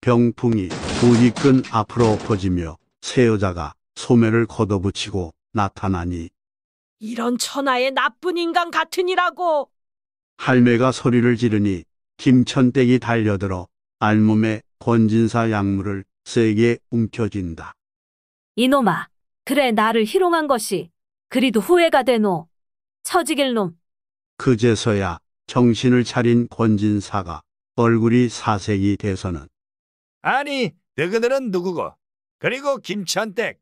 병풍이 둘이 끈 앞으로 퍼지며 세 여자가 소매를 걷어붙이고 나타나니 이런 천하의 나쁜 인간 같으니라고. 할매가 소리를 지르니 김천댁이 달려들어 알몸에 권진사 약물을 세게 움켜쥔다. 이놈아, 그래 나를 희롱한 것이 그리도 후회가 되노. 처지길 놈. 그제서야 정신을 차린 권진사가 얼굴이 사색이 돼서는 아니, 너희들은 누구고? 그리고 김천댁,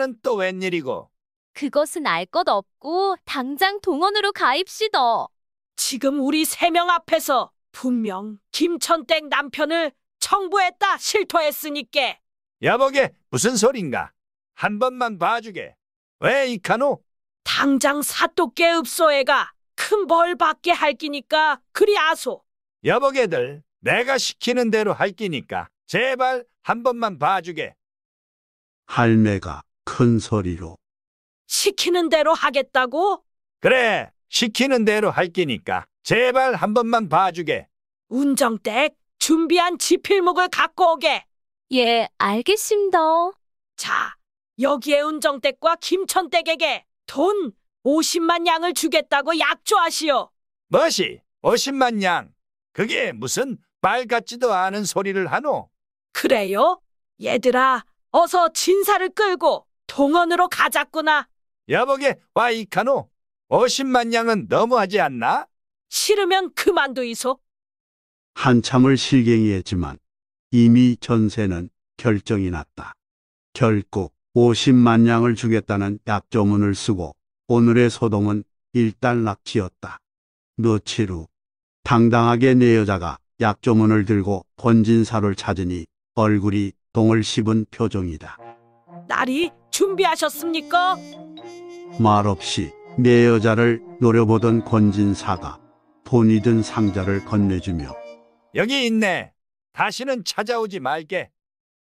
자네는 또 웬일이고? 그것은 알 것 없고 당장 동원으로 가입시더. 지금 우리 세 명 앞에서 분명 김천댁 남편을 청부했다 실토했으니께 여보게, 무슨 소린가? 한 번만 봐주게. 왜 이카노? 당장 사또깨 읍소에가 큰벌 받게 할 끼니까 그리 아소. 여보게들, 내가 시키는 대로 할 끼니까 제발 한 번만 봐주게. 할매가 큰 소리로 시키는 대로 하겠다고? 그래, 시키는 대로 할 끼니까 제발 한 번만 봐주게. 운정댁 준비한 지필목을 갖고 오게. 예, 알겠습니다. 자, 여기에 운정댁과 김천댁에게 돈 50만 양을 주겠다고 약조하시오. 멋이 50만 양. 그게 무슨 말 같지도 않은 소리를 하노? 그래요? 얘들아, 어서 진사를 끌고 동원으로 가자꾸나. 여보게 와 이카노. 50만 양은 너무하지 않나? 싫으면 그만두이소. 한참을 실갱이했지만 이미 전세는 결정이 났다. 결국 50만 양을 주겠다는 약조문을 쓰고 오늘의 소동은 일단락지였다. 며칠 후 당당하게 내 여자가 약조문을 들고 권진사를 찾으니 얼굴이 동을 씹은 표정이다. 날이 준비하셨습니까? 말없이 내 여자를 노려보던 권진사가 본이 든 상자를 건네주며 여기 있네. 다시는 찾아오지 말게.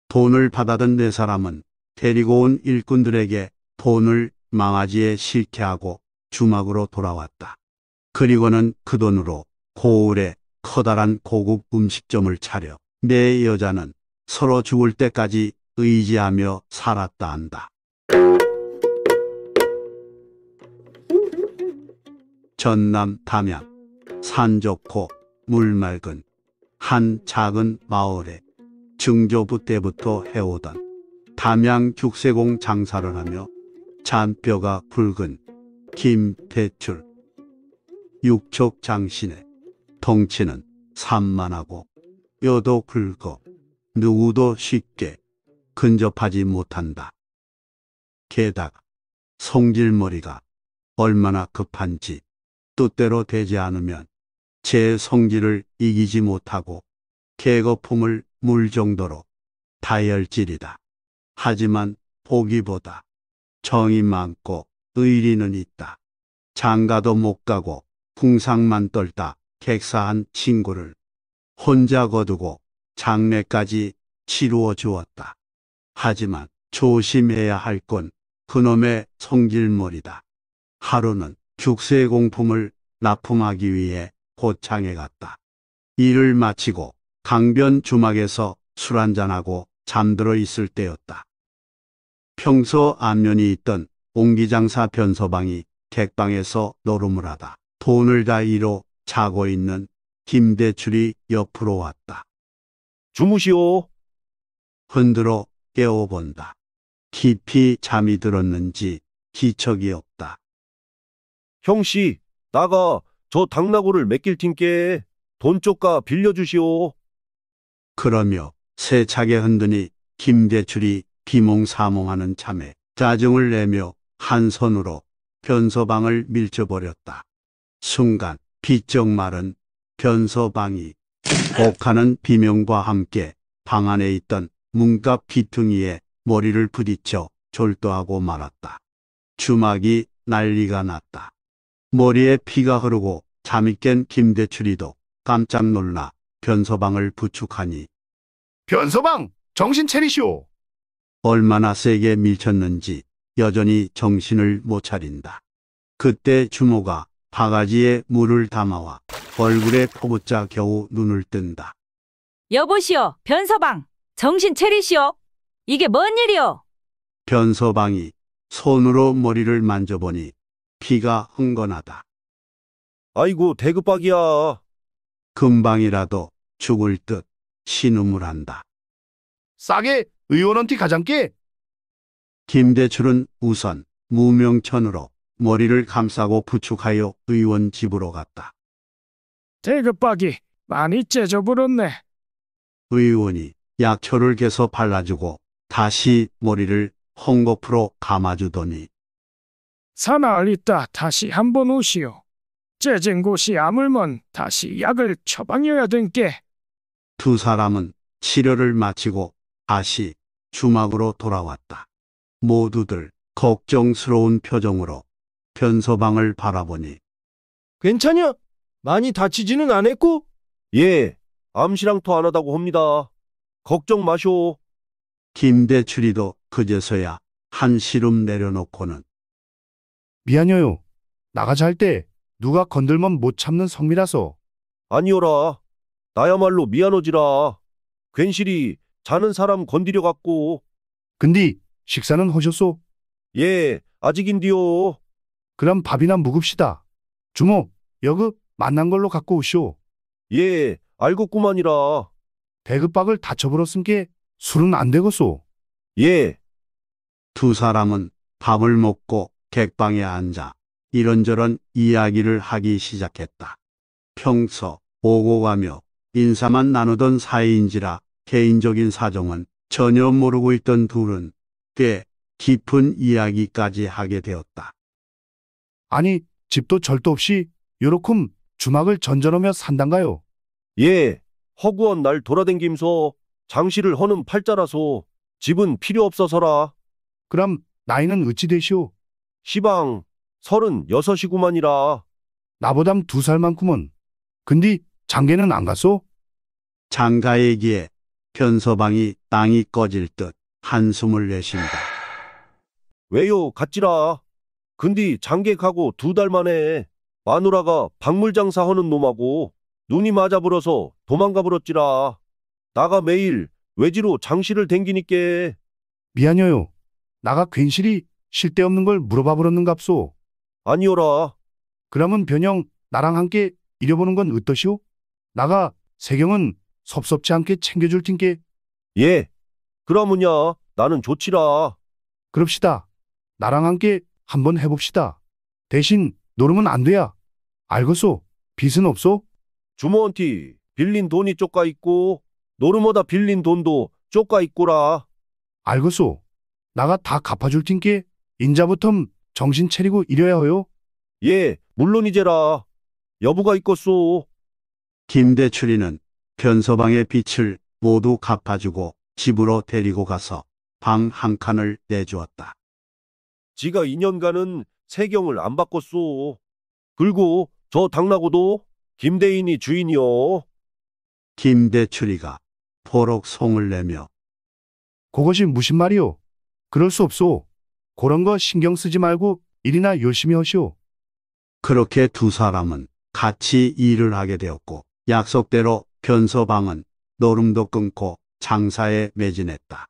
돈을 받아든 내 사람은 데리고 온 일꾼들에게 돈을 망아지에 실켜하고 주막으로 돌아왔다. 그리고는 그 돈으로 고을에 커다란 고급 음식점을 차려 내 여자는 서로 죽을 때까지 의지하며 살았다 한다. 전남 담양 산 좋고 물 맑은 한 작은 마을에 증조부 때부터 해오던 담양 죽세공 장사를 하며 잔뼈가 굵은 김태출 육척 장신의 덩치는 산만하고 뼈도 굵어 누구도 쉽게 근접하지 못한다. 게다가 성질머리가 얼마나 급한지 뜻대로 되지 않으면 제 성질을 이기지 못하고 개거품을 물 정도로 다혈질이다. 하지만 보기보다 정이 많고 의리는 있다. 장가도 못 가고 풍상만 떨다 객사한 친구를 혼자 거두고 장례까지 치루어 주었다. 하지만 조심해야 할 건 그놈의 성질머리다. 하루는 죽세 공품을 납품하기 위해 고창에 갔다. 일을 마치고 강변 주막에서 술 한잔하고 잠들어 있을 때였다. 평소 안면이 있던 옹기장사 변소방이 객방에서 노름을 하다 돈을 다 잃어 자고 있는 김대출이 옆으로 왔다. 주무시오. 흔들어 깨워본다. 깊이 잠이 들었는지 기척이 없다. 형씨, 나가 저 당나고를 맡길 팀께 돈 쪽가 빌려주시오. 그러며 세차게 흔드니 김대출이 비몽사몽하는 참에 짜증을 내며 한 손으로 변소방을 밀쳐버렸다. 순간 비쩍 마른 변소방이혹하는 비명과 함께 방 안에 있던 문갑 귀퉁이에 머리를 부딪혀 졸도하고 말았다. 주막이 난리가 났다. 머리에 피가 흐르고 잠이 깬 김대출이도 깜짝 놀라 변소방을 부축하니 변소방 정신 차리시오. 얼마나 세게 밀쳤는지 여전히 정신을 못 차린다. 그때 주모가 바가지에 물을 담아와 얼굴에 퍼붓자 겨우 눈을 뜬다. 여보시오, 변서방, 정신 차리시오. 이게 뭔 일이오? 변서방이 손으로 머리를 만져보니 피가 흥건하다. 아이고 대급박이야. 금방이라도 죽을 듯 신음을 한다. 싸게 의원한테 가장께 김대출은 우선 무명천으로 머리를 감싸고 부축하여 의원 집으로 갔다. 대급박이 많이 째져부렸네. 의원이 약초를 개서 발라주고 다시 머리를 헝겊으로 감아주더니 사나흘 있다 다시 한 번 오시오. 째진 곳이 아물면 다시 약을 처방여야 된께. 두 사람은 치료를 마치고 다시 주막으로 돌아왔다. 모두들 걱정스러운 표정으로 변소방을 바라보니 괜찮냐? 많이 다치지는 않았고? 예, 암시랑 토안 하다고 합니다. 걱정 마쇼. 김대출이도 그제서야 한시름 내려놓고는 미안해요. 나가자 할 때 누가 건들면 못 참는 성미라서. 아니오라. 나야말로 미안하지라. 괜시리 자는 사람 건드려 갖고. 근디 식사는 허셨소? 예, 아직인디요. 그럼 밥이나 묵읍시다. 주모, 여그 만난 걸로 갖고 오시오. 예, 알고구만이라. 대급박을 다쳐버렸음 게 술은 안 되겠소. 예. 두 사람은 밥을 먹고 객방에 앉아 이런저런 이야기를 하기 시작했다. 평소 오고 가며 인사만 나누던 사이인지라 개인적인 사정은 전혀 모르고 있던 둘은 꽤 깊은 이야기까지 하게 되었다. 아니, 집도 절도 없이 요렇게 주막을 전전하며 산단가요? 예, 허구한 날돌아댕김서 장시를 허는 팔자라서 집은 필요 없어서라. 그럼 나이는 어찌 되시오? 시방 서른 여섯이구만이라. 나보담 두 살만큼은. 근디 장계는 안 갔소? 장가 얘기에 편서방이 땅이 꺼질 듯 한숨을 내쉰다. 왜요, 갔지라. 근디 장객하고 두 달 만에 마누라가 박물장사 하는 놈하고 눈이 맞아불어서 도망가 버렸지라. 나가 매일 외지로 장실을 댕기니께 미안해요. 나가 괜시리 쉴 데없는걸 물어봐 버렸는갑소. 아니오라. 그러면 변형 나랑 함께 이려보는 건 어떠시오? 나가 세경은 섭섭치 않게 챙겨줄 텐께 예. 그러면요. 나는 좋지라. 그럽시다. 나랑 함께 한번 해봅시다. 대신 노름은 안 돼야. 알겠소? 빚은 없소? 주모한테 빌린 돈이 쪼까 있고 노름보다 빌린 돈도 쪼까 있고라. 알겠소? 나가 다 갚아줄 텐께 인자부텀 정신 차리고 이래야 허요. 예, 물론이제라. 여부가 있겠소. 김대출이는 변서방의 빛을 모두 갚아주고 집으로 데리고 가서 방 한 칸을 내주었다. 지가 2년간은 세경을 안 바꿨소. 그리고 저 당나고도 김대인이 주인이요. 김대출이가 포록 송을 내며 그것이 무슨 말이오? 그럴 수 없소. 그런 거 신경 쓰지 말고 일이나 열심히 하시오. 그렇게 두 사람은 같이 일을 하게 되었고 약속대로 변소방은 노름도 끊고 장사에 매진했다.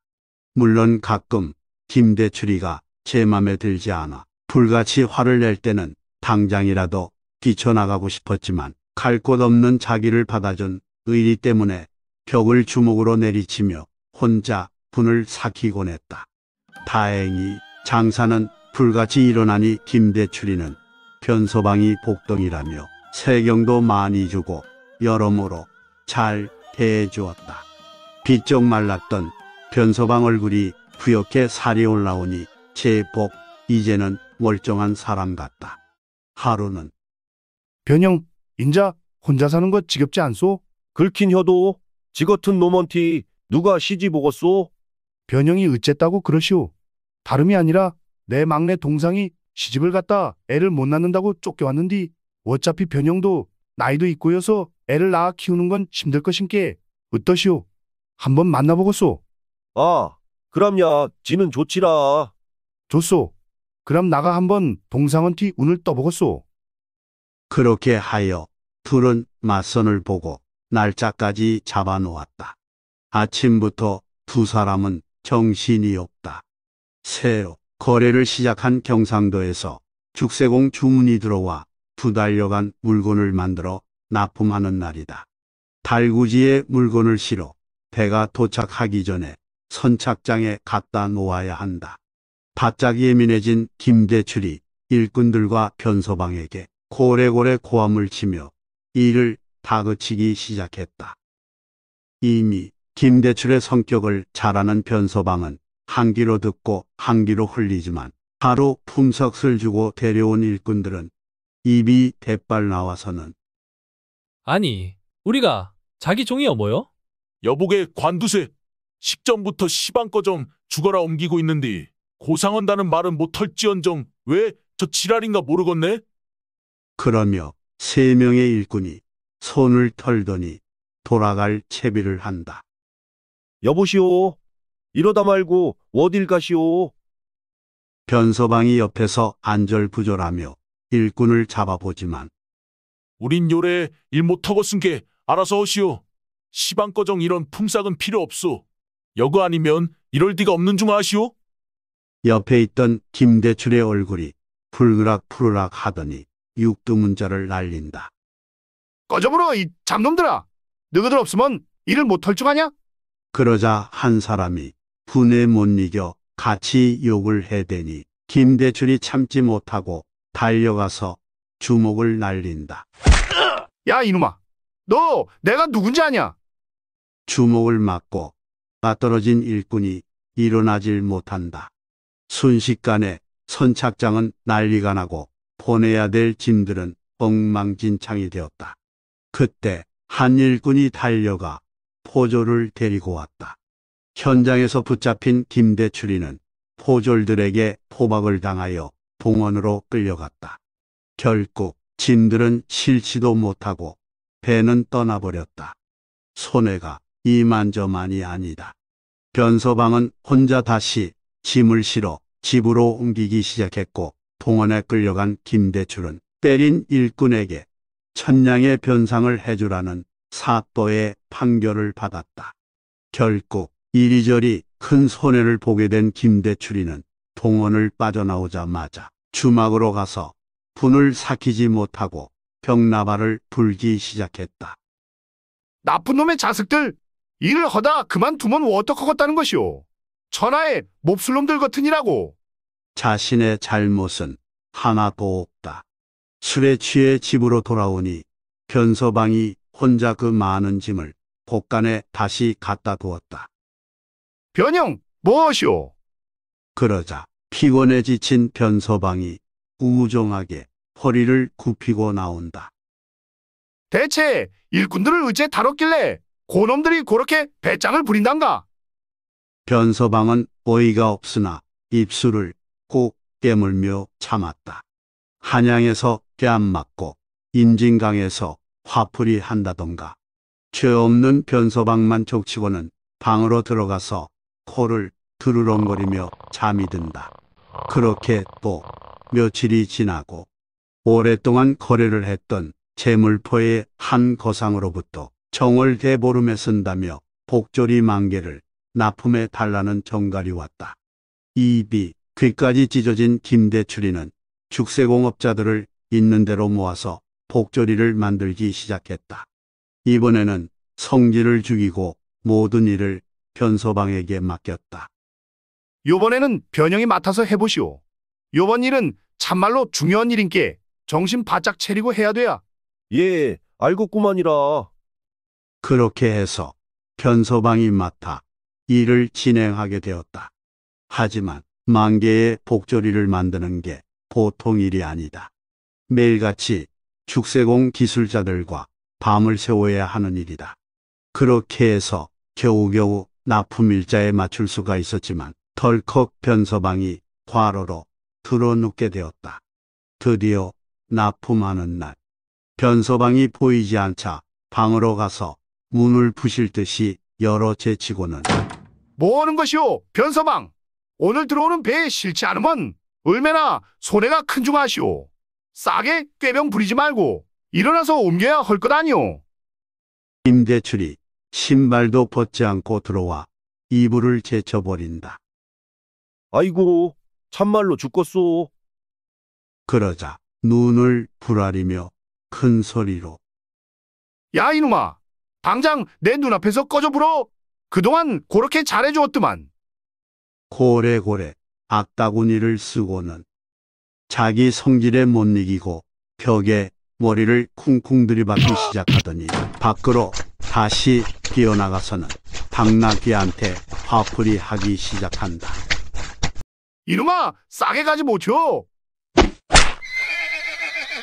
물론 가끔 김대출이가 제 맘에 들지 않아 불같이 화를 낼 때는 당장이라도 뛰쳐나가고 싶었지만 갈 곳 없는 자기를 받아준 의리 때문에 벽을 주먹으로 내리치며 혼자 분을 삭히곤 했다. 다행히 장사는 불같이 일어나니 김대출이는 변소방이 복덩이라며 세경도 많이 주고 여러모로 잘 대해 주었다. 비쩍 말랐던 변서방 얼굴이 부옇게 살이 올라오니 제복 이제는 멀쩡한 사람 같다. 하루는 변형 인자 혼자 사는 것 지겹지 않소? 긁힌 혀도 지같은 놈먼티 누가 시집 오겄소 변형이 어쨌다고 그러시오. 다름이 아니라 내 막내 동상이 시집을 갔다 애를 못 낳는다고 쫓겨왔는디 어차피 변형도 나이도 있고여서 애를 낳아 키우는 건 힘들 것인께 어떠시오? 한번 만나보겠소. 아, 그럼야 지는 좋지라. 좋소. 그럼 나가 한번 동상원 뒤 운을 떠보겠소. 그렇게 하여 둘은 맞선을 보고 날짜까지 잡아놓았다. 아침부터 두 사람은 정신이 없다. 새로 거래를 시작한 경상도에서 죽세공 주문이 들어와 두 달여간 물건을 만들어 납품하는 날이다. 달구지에 물건을 실어 배가 도착하기 전에 선착장에 갖다 놓아야 한다. 바짝 예민해진 김대출이 일꾼들과 변소방에게 고래고래 고함을 치며 일을 다그치기 시작했다. 이미 김대출의 성격을 잘 아는 변소방은 한기로 듣고 한기로 흘리지만 하루 품석을 주고 데려온 일꾼들은 입이 대빨 나와서는 아니, 우리가 자기 종이여 뭐요? 여보게 관두세. 식전부터 시방꺼 좀 죽어라 옮기고 있는디 고상한다는 말은 못할지언정 왜 저 지랄인가 모르겠네? 그러며 세 명의 일꾼이 손을 털더니 돌아갈 채비를 한다. 여보시오. 이러다 말고 어딜 가시오. 변서방이 옆에서 안절부절하며 일꾼을 잡아보지만 우린 요래 일 못하고 쓴 게 알아서 하시오. 시방꺼정 이런 품삯은 필요 없소. 여거 아니면 이럴 리가 없는 중 아시오? 옆에 있던 김대출의 얼굴이 붉그락 푸르락 하더니 육두문자를 날린다. 꺼져보러 이 잡놈들아. 너희들 없으면 일을 못할 줄 아냐? 그러자 한 사람이 분에 못 이겨 같이 욕을 해대니 김대출이 참지 못하고 달려가서 주먹을 날린다. 야 이놈아 너 내가 누군지 아냐? 주먹을 맞고 빠떨어진 일꾼이 일어나질 못한다. 순식간에 선착장은 난리가 나고 보내야 될 짐들은 엉망진창이 되었다. 그때 한 일꾼이 달려가 포졸을 데리고 왔다. 현장에서 붙잡힌 김대출이는 포졸들에게 포박을 당하여 봉원으로 끌려갔다. 결국 진들은 실시도 못하고 배는 떠나버렸다. 손해가 이만저만이 아니다. 변서방은 혼자 다시 짐을 실어 집으로 옮기기 시작했고 동원에 끌려간 김대출은 때린 일꾼에게 천냥의 변상을 해주라는 사또의 판결을 받았다. 결국 이리저리 큰 손해를 보게 된 김대출이는 동원을 빠져나오자마자 주막으로 가서 분을 삭히지 못하고 병나발을 불기 시작했다. 나쁜 놈의 자식들! 일을 하다 그만두면 어떡하겠다는 것이오. 천하의 몹쓸놈들 같으니라고. 자신의 잘못은 하나도 없다. 술에 취해 집으로 돌아오니 변서방이 혼자 그 많은 짐을 복간에 다시 갖다 두었다. 변형, 무엇이오? 그러자 피곤에 지친 변서방이 우정하게 허리를 굽히고 나온다. 대체 일꾼들을 어째 다뤘길래 고놈들이 그렇게 배짱을 부린단가? 변서방은 어이가 없으나 입술을 꼭 깨물며 참았다. 한양에서 깨안 맞고 인진강에서 화풀이 한다던가. 죄 없는 변서방만 족치고는 방으로 들어가서 코를 두르렁거리며 잠이 든다. 그렇게 또 며칠이 지나고 오랫동안 거래를 했던 재물포의 한 거상으로부터 정월 대보름에 쓴다며 복조리 만개를 납품해 달라는 정갈이 왔다. 이비 귀까지 찢어진 김대출이는 죽세공업자들을 있는 대로 모아서 복조리를 만들기 시작했다. 이번에는 성질을 죽이고 모든 일을 변소방에게 맡겼다. 요번에는 변형이 맡아서 해보시오. 요번 일은 참말로 중요한 일인께 정신 바짝 차리고 해야 돼야. 예, 알고구만이라. 그렇게 해서 변소방이 맡아 일을 진행하게 되었다. 하지만 만개의 복조리를 만드는 게 보통 일이 아니다. 매일같이 축세공 기술자들과 밤을 새워야 하는 일이다. 그렇게 해서 겨우겨우 납품일자에 맞출 수가 있었지만 덜컥 변소방이 과로로 들어놓게 되었다. 드디어 납품하는 날. 변소방이 보이지 않자 방으로 가서 문을 부실 듯이 열어 제치고는 뭐 하는 것이오 변소방 오늘 들어오는 배에 싫지 않으면 얼마나 손해가 큰 줄 아시오 싸게 꾀병 부리지 말고 일어나서 옮겨야 할 것 아니오 임대출이 신발도 벗지 않고 들어와 이불을 제쳐버린다 아이고 참말로 죽겠소. 그러자 눈을 부라리며 큰 소리로 야 이놈아 당장 내 눈앞에서 꺼져 불어. 그동안 그렇게 잘해주었더만. 고래고래 악다구니를 쓰고는 자기 성질에 못 이기고 벽에 머리를 쿵쿵 들이받기 시작하더니 밖으로 다시 뛰어나가서는 당나귀한테 화풀이 하기 시작한다. 이놈아 싸게 가지 못쳐 뭐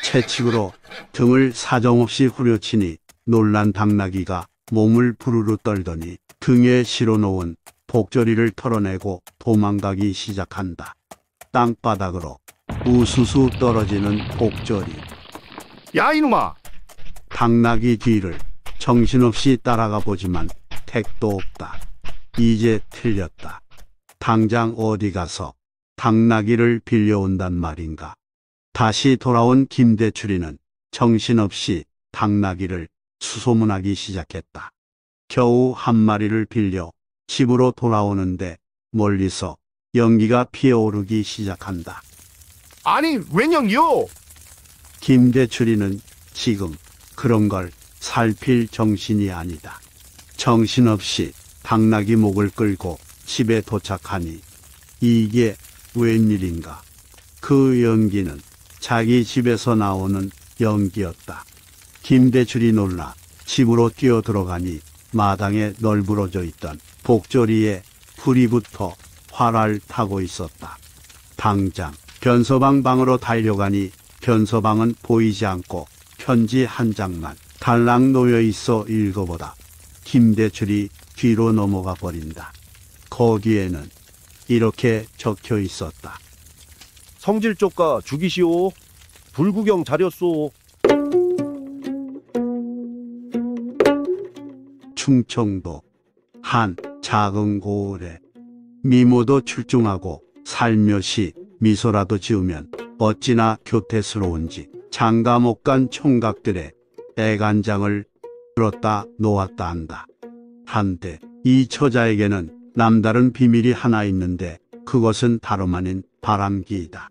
채찍으로 등을 사정없이 후려치니 놀란 당나귀가 몸을 부르르 떨더니 등에 실어놓은 복조리를 털어내고 도망가기 시작한다. 땅바닥으로 우수수 떨어지는 복조리. 야 이놈아! 당나귀 뒤를 정신없이 따라가 보지만 택도 없다. 이제 틀렸다. 당장 어디 가서 당나귀를 빌려온단 말인가. 다시 돌아온 김대출이는 정신없이 당나귀를 수소문하기 시작했다. 겨우 한 마리를 빌려 집으로 돌아오는데 멀리서 연기가 피어오르기 시작한다. 아니, 웬영요? 김대출이는 지금 그런 걸 살필 정신이 아니다. 정신없이 당나귀 목을 끌고 집에 도착하니 이게 웬일인가. 그 연기는 자기 집에서 나오는 연기였다. 김대출이 놀라 집으로 뛰어 들어가니 마당에 널브러져 있던 복조리에 불이 붙어 활활 타고 있었다. 당장 변서방 방으로 달려가니 변서방은 보이지 않고 편지 한 장만 달랑 놓여 있어 읽어보다 김대출이 뒤로 넘어가 버린다. 거기에는 이렇게 적혀 있었다. 성질 쪽가 죽이시오. 불구경 자렸소. 충청도 한 작은 고을에 미모도 출중하고 살며시 미소라도 지으면 어찌나 교태스러운지 장가 못 간 총각들의 애간장을 들었다 놓았다 한다. 한때 이 처자에게는 남다른 비밀이 하나 있는데 그것은 다름 아닌 바람기이다.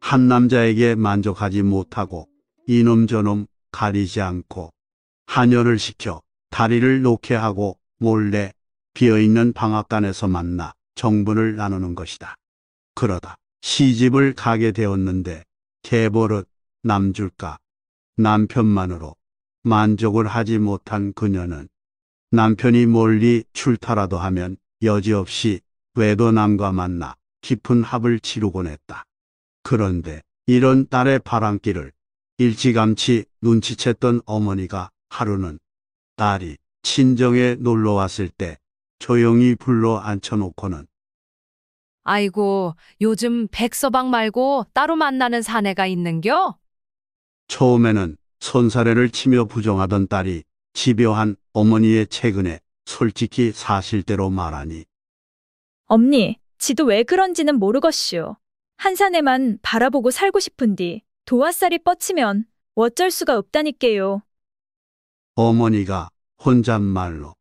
한 남자에게 만족하지 못하고 이놈 저놈 가리지 않고 한여을 시켜 다리를 놓게 하고 몰래 비어있는 방앗간에서 만나 정분을 나누는 것이다. 그러다 시집을 가게 되었는데 개버릇 남줄까 남편만으로 만족을 하지 못한 그녀는 남편이 멀리 출타라도 하면 여지없이 외도남과 만나 깊은 합을 치르곤 했다. 그런데 이런 딸의 바람길을 일찌감치 눈치챘던 어머니가 하루는 딸이 친정에 놀러 왔을 때 조용히 불러 앉혀놓고는 아이고, 요즘 백서방 말고 따로 만나는 사내가 있는겨? 처음에는 손사래를 치며 부정하던 딸이 집요한 어머니의 최근에 솔직히 사실대로 말하니 엄니, 지도 왜 그런지는 모르겠슈. 한산에만 바라보고 살고 싶은디 도화살이 뻗치면 어쩔 수가 없다니께요. 어머니가 혼잣말로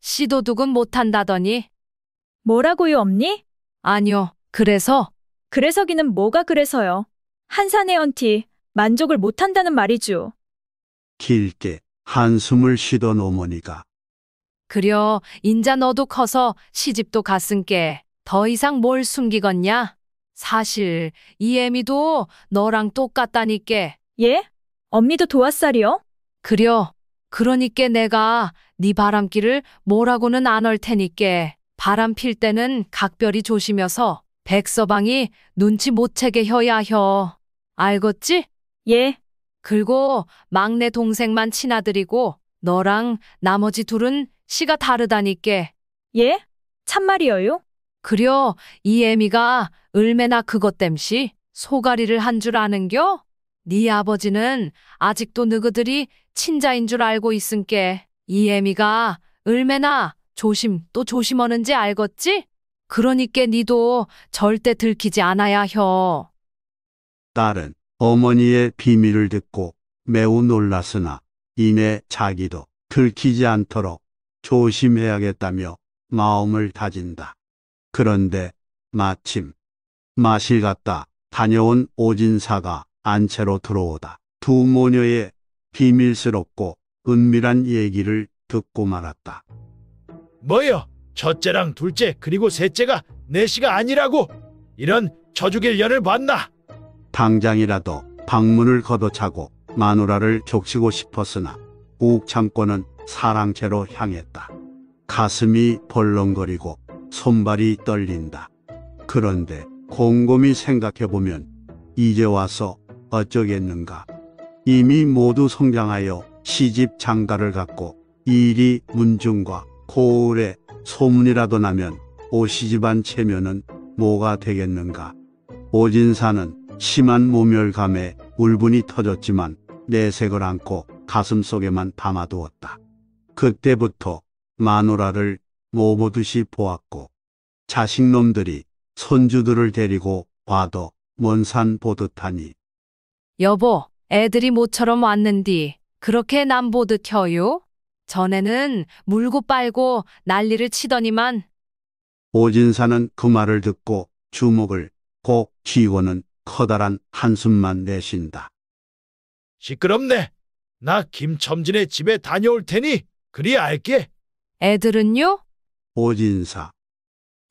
시도 두근 못한다더니 뭐라고요, 엄니? 아니요. 그래서 그래서기는 뭐가 그래서요. 한산의 언티 만족을 못한다는 말이죠. 길게 한숨을 쉬던 어머니가 그려 인자 너도 커서 시집도 갔은께 더 이상 뭘 숨기겄냐? 사실 이 애미도 너랑 똑같다니께. 예? 엄니도 도화살이요? 그려 그러니께 내가 네 바람길을 뭐라고는 안 할 테니께 바람 필 때는 각별히 조심해서 백서방이 눈치 못 채게 혀야 혀. 알겄지 예. 그리고 막내 동생만 친아들이고 너랑 나머지 둘은 씨가 다르다니께. 예? 참말이여요 그려 이 애미가 을매나 그것 땜시 소가리를 한 줄 아는겨? 네 아버지는 아직도 너그들이 친자인 줄 알고 있은께 이 애미가 을매나 조심 또 조심하는지 알겠지? 그러니께 니도 절대 들키지 않아야 혀. 딸은 어머니의 비밀을 듣고 매우 놀랐으나 이내 자기도 들키지 않도록 조심해야겠다며 마음을 다진다. 그런데 마침 마실 갔다 다녀온 오진사가 안채로 들어오다 두 모녀의 비밀스럽고 은밀한 얘기를 듣고 말았다. 뭐여? 첫째랑 둘째 그리고 셋째가 넷시가 네 아니라고? 이런 저주길 년을 봤나? 당장이라도 방문을 걷어차고 마누라를 족치고 싶었으나 꾹 참고는 사랑채로 향했다. 가슴이 벌렁거리고 손발이 떨린다. 그런데 곰곰이 생각해보면 이제 와서 어쩌겠는가. 이미 모두 성장하여 시집 장가를 갔고 이 일이 문중과 고을에 소문이라도 나면 오시집안 체면은 뭐가 되겠는가. 오진사는 심한 모멸감에 울분이 터졌지만 내색을 안고 가슴속에만 담아두었다. 그때부터 마누라를 모보듯이 보았고 자식놈들이 손주들을 데리고 와도 먼 산 보듯하니 여보, 애들이 모처럼 왔는디 그렇게 남 보듯 혀요? 전에는 물고 빨고 난리를 치더니만 오진사는 그 말을 듣고 주먹을 꼭 쥐고는 커다란 한숨만 내쉰다. 시끄럽네. 나 김첨진의 집에 다녀올 테니 그리 알게. 애들은요? 오진사.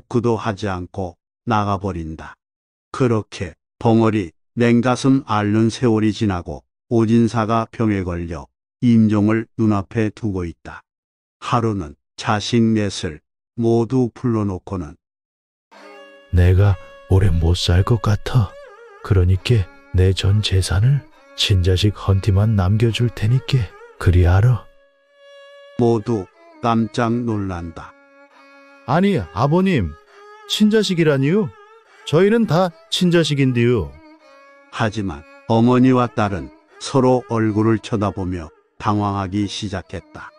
그도 하지 않고 나가버린다. 그렇게 벙어리 냉가슴 앓는 세월이 지나고 오진사가 병에 걸려 임종을 눈앞에 두고 있다. 하루는 자식 넷을 모두 불러놓고는 내가 오래 못 살 것 같아. 그러니까 내 전 재산을 친자식 헌티만 남겨줄 테니께 그리하러. 모두 깜짝 놀란다. 아니 아버님 친자식이라니요? 저희는 다 친자식인데요. 하지만 어머니와 딸은 서로 얼굴을 쳐다보며 당황하기 시작했다.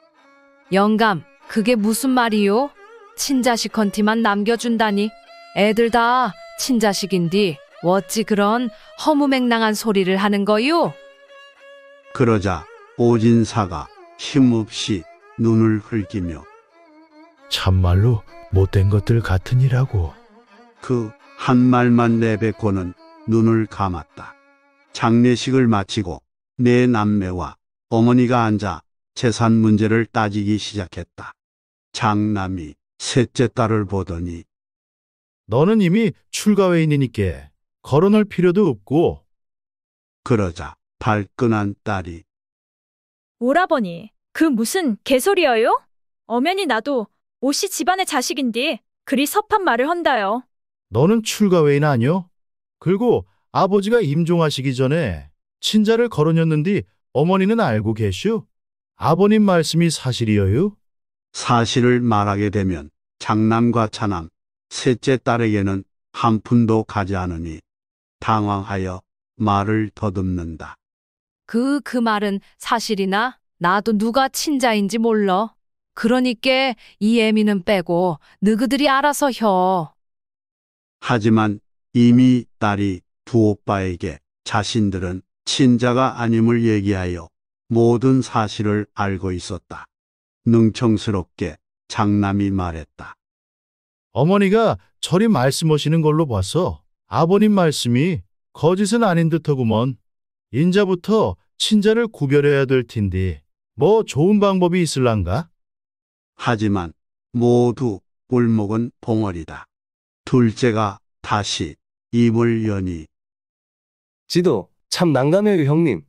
영감, 그게 무슨 말이요? 친자식 컨티만 남겨준다니. 애들 다 친자식인디. 어찌 그런 허무맹랑한 소리를 하는 거요? 그러자 오진사가 힘없이 눈을 흘기며 참말로 못된 것들 같으니라고. 그 한 말만 내뱉고는 눈을 감았다. 장례식을 마치고 내 남매와 어머니가 앉아 재산 문제를 따지기 시작했다. 장남이 셋째 딸을 보더니 너는 이미 출가외인이니께 거론할 필요도 없고 그러자 발끈한 딸이 오라버니, 그 무슨 개소리여요? 엄연히 나도 오씨 집안의 자식인디 그리 섭한 말을 헌다요. 너는 출가외인 아니요? 그리고 아버지가 임종하시기 전에 친자를 거론했는데 어머니는 알고 계슈? 아버님 말씀이 사실이여유? 사실을 말하게 되면 장남과 차남, 셋째 딸에게는 한 푼도 가지 않으니 당황하여 말을 더듬는다. 그, 그 말은 사실이나 나도 누가 친자인지 몰라. 그러니까 이 애미는 빼고 너그들이 알아서 혀. 하지만 이미 딸이 두 오빠에게 자신들은 친자가 아님을 얘기하여 모든 사실을 알고 있었다. 능청스럽게 장남이 말했다. 어머니가 저리 말씀하시는 걸로 봤어. 아버님 말씀이 거짓은 아닌 듯하구먼. 인자부터 친자를 구별해야 될 텐데 뭐 좋은 방법이 있을란가? 하지만 모두 울목은봉어이다 둘째가 다시 입을 여니 지도 참 난감해요 형님.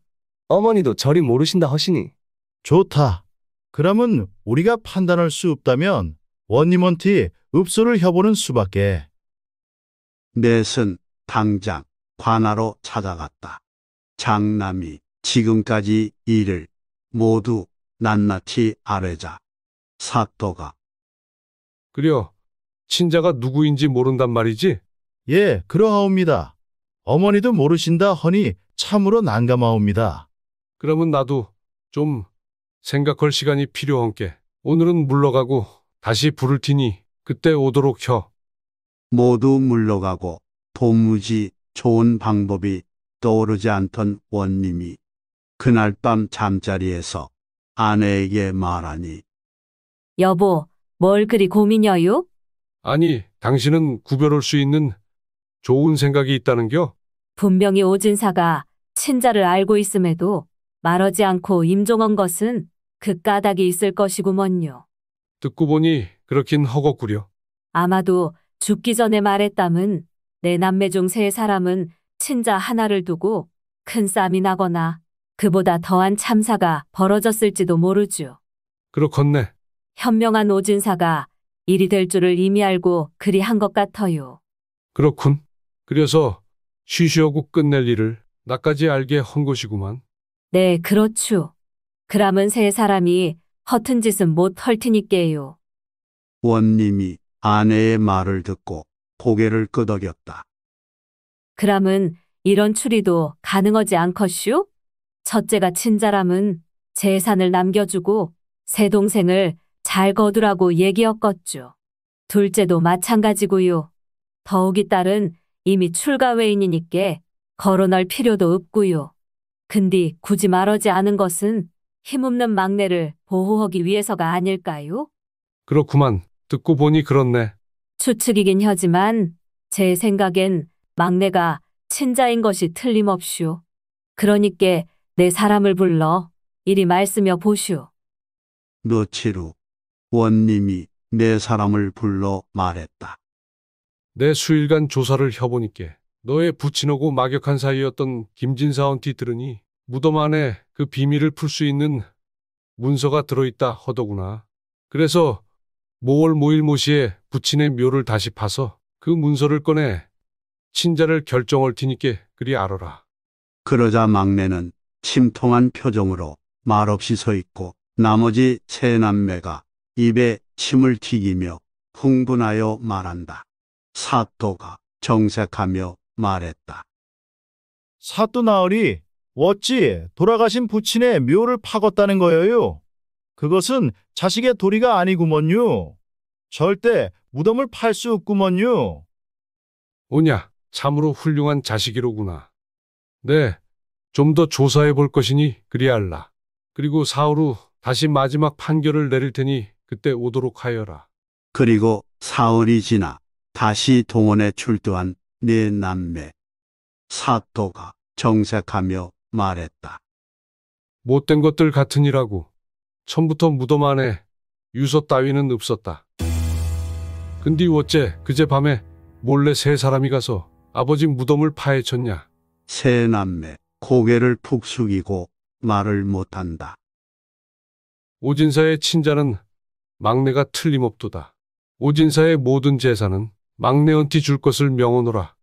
어머니도 저리 모르신다 하시니. 좋다. 그러면 우리가 판단할 수 없다면 원님한테 읍소를 해보는 수밖에. 넷은 당장 관하로 찾아갔다. 장남이 지금까지 일을 모두 낱낱이 아뢰자 사또가 그려 친자가 누구인지 모른단 말이지? 예, 그러하옵니다. 어머니도 모르신다 허니 참으로 난감하옵니다. 그러면 나도 좀 생각할 시간이 필요한 게 오늘은 물러가고 다시 부를 테니 그때 오도록 혀. 모두 물러가고 도무지 좋은 방법이 떠오르지 않던 원님이 그날 밤 잠자리에서 아내에게 말하니 여보, 뭘 그리 고민여요? 아니, 당신은 구별할 수 있는 좋은 생각이 있다는겨? 분명히 오진사가 친자를 알고 있음에도 말하지 않고 임종한 것은 그 까닭이 있을 것이구먼요. 듣고 보니 그렇긴 허겁구려. 아마도 죽기 전에 말했다면내 남매 중 세 사람은 친자 하나를 두고 큰 싸움이 나거나 그보다 더한 참사가 벌어졌을지도 모르죠. 그렇겠네. 현명한 오진사가 일이 될 줄을 이미 알고 그리 한 것 같아요. 그렇군. 그래서 쉬쉬하고 끝낼 일을 나까지 알게 한 것이구만. 네, 그렇죠. 그람은 세 사람이 허튼 짓은 못 헐티니께요. 원님이 아내의 말을 듣고 고개를 끄덕였다. 그람은 이런 추리도 가능하지 않겠슈? 첫째가 친자람은 재산을 남겨주고 세 동생을 잘 거두라고 얘기였겠죠. 둘째도 마찬가지고요. 더욱이 딸은 이미 출가 외인이니께 거론할 필요도 없고요. 근디 굳이 말하지 않은 것은 힘없는 막내를 보호하기 위해서가 아닐까요? 그렇구만. 듣고 보니 그렇네. 추측이긴 하지만 제 생각엔 막내가 친자인 것이 틀림없슈. 그러니께 내 사람을 불러 이리 말씀여 보슈. 며칠 후 원님이 내 사람을 불러 말했다. 내 수일간 조사를 혀보니께 너의 부친하고 막역한 사이였던 김진사원티 들으니 무덤 안에 그 비밀을 풀 수 있는 문서가 들어있다 허더구나. 그래서 모월 모일 모시에 부친의 묘를 다시 파서 그 문서를 꺼내 친자를 결정할 티니께 그리 알아라. 그러자 막내는 침통한 표정으로 말없이 서 있고 나머지 세 남매가 입에 침을 튀기며 흥분하여 말한다. 사또가 정색하며 말했다. 사또 나으리 어찌 돌아가신 부친의 묘를 파겄다는 거예요? 그것은 자식의 도리가 아니구먼요. 절대 무덤을 팔 수 없구먼요. 오냐, 참으로 훌륭한 자식이로구나. 네, 좀 더 조사해 볼 것이니 그리할라. 그리고 사흘 후 다시 마지막 판결을 내릴 테니 그때 오도록 하여라. 그리고 사흘이 지나 다시 동원에 출두한 네 남매 사토가 정색하며 말했다. 못된 것들 같으니라고. 처음부터 무덤 안에 유서 따위는 없었다. 근디 어째 그제 밤에 몰래 세 사람이 가서 아버지 무덤을 파헤쳤냐. 세 남매 고개를 푹 숙이고 말을 못한다. 오진사의 친자는 막내가 틀림없도다. 오진사의 모든 재산은 막내한테 줄 것을 명하노라.